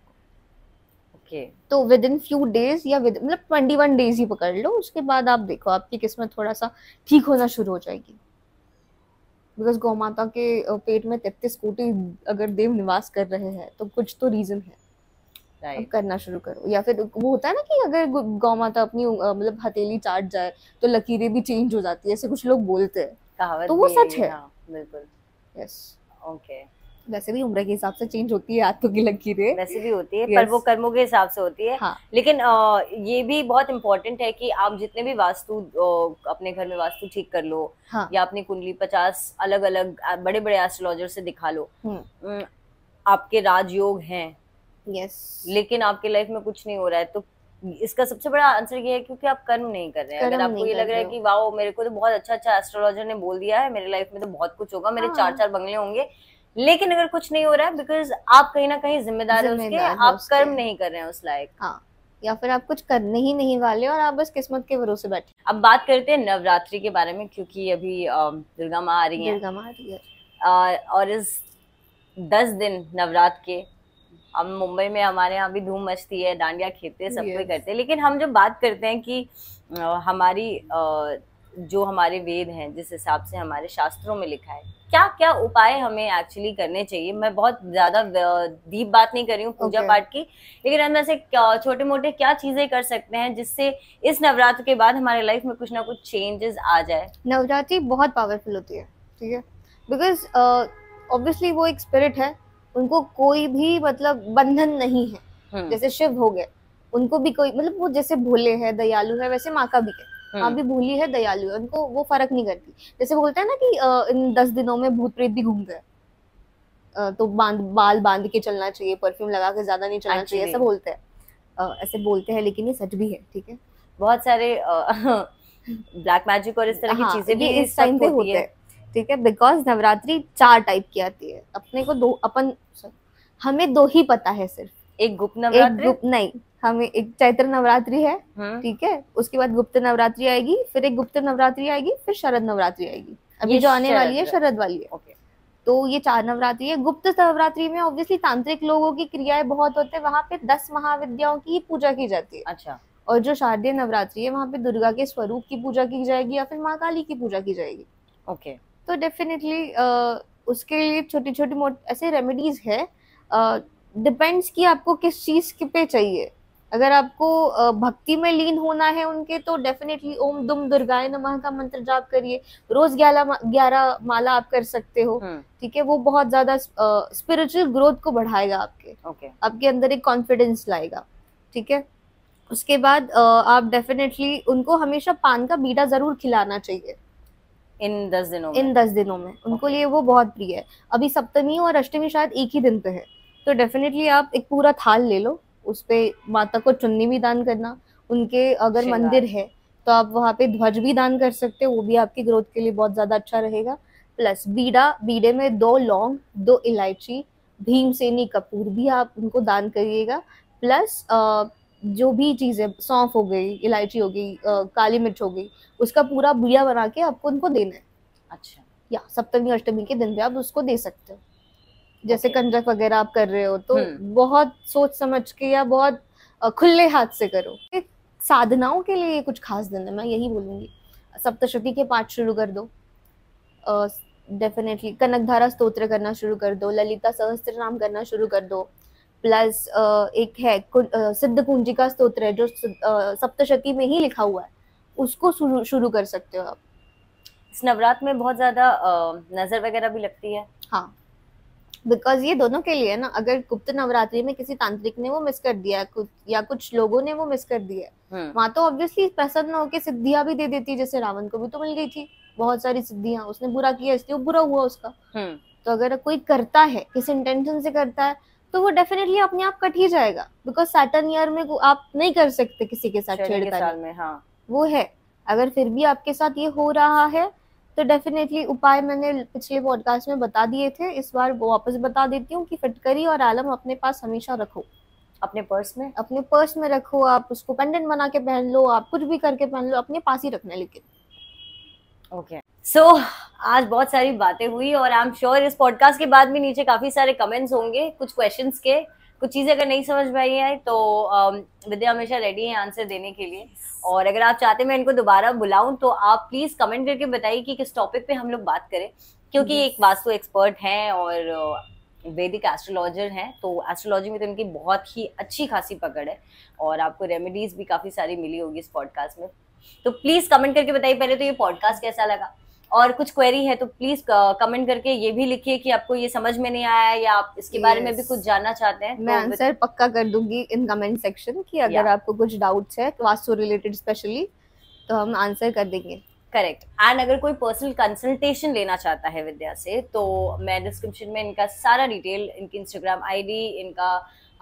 okay. तो विद इन फ्यू डेज या विद मतलब ट्वेंटी वन डेज ही पकड़ लो उसके बाद आप देखो आपकी किस्मत थोड़ा सा ठीक होना शुरू हो जाएगी बिकॉज गौ माता के पेट में तैतीस कोटी अगर देव निवास कर रहे हैं तो कुछ तो रीजन है right. करना शुरू करो या फिर वो होता है ना कि अगर गौ माता अपनी मतलब हथेली चाट जाए तो लकीरें भी चेंज हो जाती है ऐसे कुछ लोग बोलते
हैं तो वो सच है हाँ, बिल्कुल यस ओके
वैसे भी उम्र के हिसाब से चेंज होती है हाथों
की लकीरें वैसे भी होती है yes. पर वो कर्मों के हिसाब से होती है हाँ. लेकिन आ, ये भी बहुत इम्पोर्टेंट है कि आप जितने भी वास्तु अपने घर में वास्तु ठीक कर लो हाँ. या अपनी कुंडली पचास अलग अलग बड़े बड़े एस्ट्रोलॉजर से दिखा लो हम्म। आपके राजयोग हैं yes. लेकिन आपके लाइफ में कुछ नहीं हो रहा है तो इसका सबसे बड़ा आंसर ये है क्योंकि आप कर्म नहीं कर रहे हैं अगर आपको ये लग रहा है कि वाह मेरे को तो बहुत अच्छा अच्छा एस्ट्रोलॉजर ने बोल दिया है मेरे लाइफ में तो बहुत कुछ होगा मेरे हाँ। चार चार बंगले होंगे लेकिन अगर कुछ नहीं हो रहा है बिकॉज आप कहीं ना कहीं जिम्मेदार है उसके आप कर्म नहीं कर रहे हैं उस लायक हाँ या फिर आप कुछ करने ही नहीं वाले और आप बस किस्मत के भरोसे बैठे अब बात करते हैं नवरात्रि के बारे में क्योंकि अभी दुर्गा माँ आ रही है दुर्गा माँ आ रही है और इस दस दिन नवरात्र के हम मुंबई में हमारे यहाँ भी धूम मचती है डांडिया खेलते हैं सब yes. कोई करते हैं लेकिन हम जो बात करते हैं कि हमारी जो हमारे वेद हैं जिस हिसाब से हमारे शास्त्रों में लिखा है क्या क्या उपाय हमें एक्चुअली करने चाहिए मैं बहुत ज्यादा डीप बात नहीं कर रही हूँ पूजा okay. पाठ की लेकिन हम ऐसे छोटे मोटे क्या चीजें कर सकते हैं जिससे इस नवरात्र के बाद हमारे लाइफ में कुछ ना कुछ चेंजेस आ जाए
नवरात्रि बहुत पावरफुल होती है ठीक है बिकॉज ऑब्वियसली वो एक स्पिरिट है उनको कोई भी मतलब बंधन नहीं है हम्म। जैसे शिव हो गए उनको भी कोई मतलब वो जैसे भोले हैं दयालु है वैसे माँ का भी है हम्म। माँ भी भोली है दयालु है उनको वो फर्क नहीं करती जैसे बोलते हैं ना कि इन दस दिनों में भूत प्रेत भी घूम गए तो बांध बाल बांध के चलना चाहिए परफ्यूम लगा के ज्यादा नहीं चलना चाहिए ऐसा बोलते हैं ऐसे बोलते हैं लेकिन ये सच भी है ठीक है
बहुत सारे ब्लैक मैजिक और इस तरह की हाँ, चीजें भी इस टाइम पे होते हैं ठीक है बिकॉज
नवरात्रि चार टाइप की आती है अपने को दो अपन हमें दो ही पता है सिर्फ
एक गुप्त नवरात्रि एक गुप्त
नहीं हमें एक चैत्र नवरात्रि है हम्म। ठीक है उसके बाद गुप्त नवरात्रि आएगी फिर एक गुप्त नवरात्रि आएगी फिर शरद नवरात्रि आएगी अभी जो आने वाली है शरद वाली है तो ये चार नवरात्रि है गुप्त नवरात्रि में ऑब्वियसली तांत्रिक लोगों की क्रियाएं बहुत होते हैं वहां पे दस महाविद्याओं की पूजा की जाती है अच्छा और जो शारदीय नवरात्रि है वहाँ पे दुर्गा के स्वरूप की पूजा की जाएगी या फिर महाकाली की पूजा की जाएगी ओके okay. तो डेफिनेटली uh, उसके लिए छोटी छोटी मोट ऐसे रेमेडीज है डिपेंड्स uh, कि आपको किस चीज़ के पे चाहिए अगर आपको uh, भक्ति में लीन होना है उनके तो डेफिनेटली ओम दुम दुर्गाय नमः का मंत्र जाप करिए रोज ग्यारह ग्यारह माला आप कर सकते हो हम्म। ठीक है वो बहुत ज्यादा स्पिरिचुअल ग्रोथ को बढ़ाएगा आपके okay. आपके अंदर एक कॉन्फिडेंस लाएगा ठीक है उसके बाद uh, आप डेफिनेटली उनको हमेशा पान का बीड़ा जरूर खिलाना चाहिए
इन दस दिनों में। इन
दस दिनों में उनको okay. लिए वो बहुत प्रिय है अभी सप्तमी और अष्टमी शायद एक ही दिन पे है तो डेफिनेटली आप एक पूरा थाल ले लो उस पर माता को चुन्नी भी दान करना उनके अगर मंदिर है तो आप वहाँ पे ध्वज भी दान कर सकते हो वो भी आपकी ग्रोथ के लिए बहुत ज्यादा अच्छा रहेगा प्लस बीड़ा बीड़े में दो लौंग दो इलायची भीम सेनी कपूर भी आप उनको दान करिएगा प्लस आ, जो भी चीज़ें सौंफ हो गई इलायची हो गई काली मिर्च हो गई उसका पूरा बुढ़िया बना के आपको उनको देना है अच्छा या सप्तमी अष्टमी के दिन भी आप उसको दे सकते हो जैसे okay. कंजक वगैरह आप कर रहे हो तो hmm. बहुत सोच समझ के या बहुत खुले हाथ से करो साधनाओं के लिए कुछ खास दिन है मैं यही बोलूंगी सप्तशती के पाठ शुरू कर दो डेफिनेटली uh, कनकधारा स्तोत्र करना शुरू कर दो ललिता सहस्त्र नाम करना शुरू कर दो प्लस एक है सिद्ध कुंजी का स्त्रोत्र है जो सप्तशती में ही लिखा हुआ है उसको शुरू कर सकते हो आप
इस नवरात्र में बहुत ज्यादा नजर वगैरह भी लगती है
हाँ बिकॉज ये दोनों के लिए ना अगर गुप्त नवरात्रि में किसी तांत्रिक ने वो मिस कर दिया कुछ या कुछ लोगों ने वो मिस कर दिया हम्म। वहां तो ऑब्वियसली प्रसन्न होकर सिद्धियां भी दे देती जैसे रावण को भी तो मिल गई थी बहुत सारी सिद्धियां उसने बुरा किया इसलिए बुरा हुआ उसका हम्म। तो अगर कोई करता है किस इंटेंशन से करता है तो वो डेफिनेटली अपने आप कट ही जाएगा बिकॉज सैटर्न ईयर में आप नहीं कर सकते किसी के साथ छेड़खानी में हाँ वो है अगर फिर भी आपके साथ ये हो रहा है तो डेफिनेटली उपाय मैंने पिछले पॉडकास्ट में बता दिए थे इस बार वो वापस बता देती हूँ कि फटकरी और आलम अपने पास हमेशा रखो अपने पर्स में अपने पर्स में रखो आप उसको पेंडेंट बना के पहन लो आप
कुछ भी करके पहन लो अपने पास ही रखना लेकिन ओके okay. सो so, आज बहुत सारी बातें हुई और आई एम श्योर इस पॉडकास्ट के बाद भी नीचे काफी सारे कमेंट्स होंगे कुछ क्वेश्चन के कुछ चीज़ें अगर नहीं समझ पाई है तो um, विद्या हमेशा रेडी है आंसर देने के लिए और अगर आप चाहते हैं मैं इनको दोबारा बुलाऊं तो आप प्लीज़ कमेंट करके बताइए कि किस टॉपिक पे हम लोग बात करें क्योंकि yes. एक वास्तु एक्सपर्ट हैं और uh, वैदिक एस्ट्रोलॉजर हैं तो एस्ट्रोलॉजी में तो इनकी बहुत ही अच्छी खासी पकड़ है और आपको रेमेडीज भी काफ़ी सारी मिली होगी इस पॉडकास्ट में तो प्लीज़ कमेंट करके बताइए पहले तो ये पॉडकास्ट कैसा लगा और कुछ क्वेरी है तो प्लीज कमेंट uh, करके ये भी लिखिए कि आपको ये समझ में नहीं आया या आप इसके yes. बारे में भी कुछ जानना चाहते हैं मैं आंसर तो
पक्का कर दूंगी इन कमेंट सेक्शन कि अगर yeah. आपको कुछ डाउट्स है वास्तु रिलेटेड स्पेशली तो हम आंसर कर देंगे
करेक्ट एंड अगर कोई पर्सनल कंसल्टेशन लेना चाहता है विद्या से तो मैं डिस्क्रिप्शन में इनका सारा डिटेल इनकी इंस्टाग्राम आईडी इनका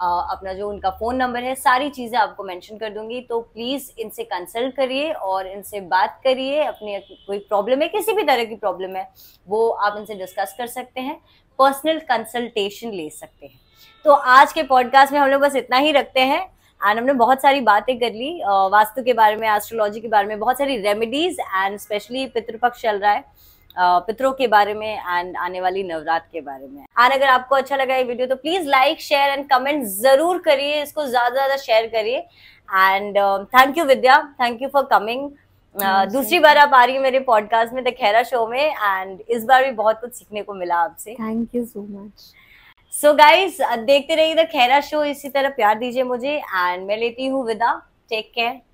अपना जो उनका फ़ोन नंबर है सारी चीज़ें आपको मेंशन कर दूंगी तो प्लीज़ इनसे कंसल्ट करिए और इनसे बात करिए अपने कोई प्रॉब्लम है किसी भी तरह की प्रॉब्लम है वो आप इनसे डिस्कस कर सकते हैं पर्सनल कंसल्टेशन ले सकते हैं तो आज के पॉडकास्ट में हम लोग बस इतना ही रखते हैं एंड हमने बहुत सारी बातें कर ली वास्तु के बारे में एस्ट्रोलॉजी के बारे में बहुत सारी रेमेडीज एंड स्पेशली पितृपक्ष चल रहा है पितरों के बारे में एंड आने वाली नवरात्र के बारे में एंड अगर आपको अच्छा लगा ये वीडियो तो please like share and comment जरूर करिए इसको ज्यादा ज्यादा शेयर करिए and thank you Vidya thank you for coming दूसरी बार आप आ रही है मेरे पॉडकास्ट में द खेरा शो में एंड इस बार भी बहुत कुछ सीखने को मिला आपसे thank you so much so guys देखते रहिए द खेरा शो इसी तरह प्यार दीजिए मुझे एंड मैं लेती हूँ विदा टेक केयर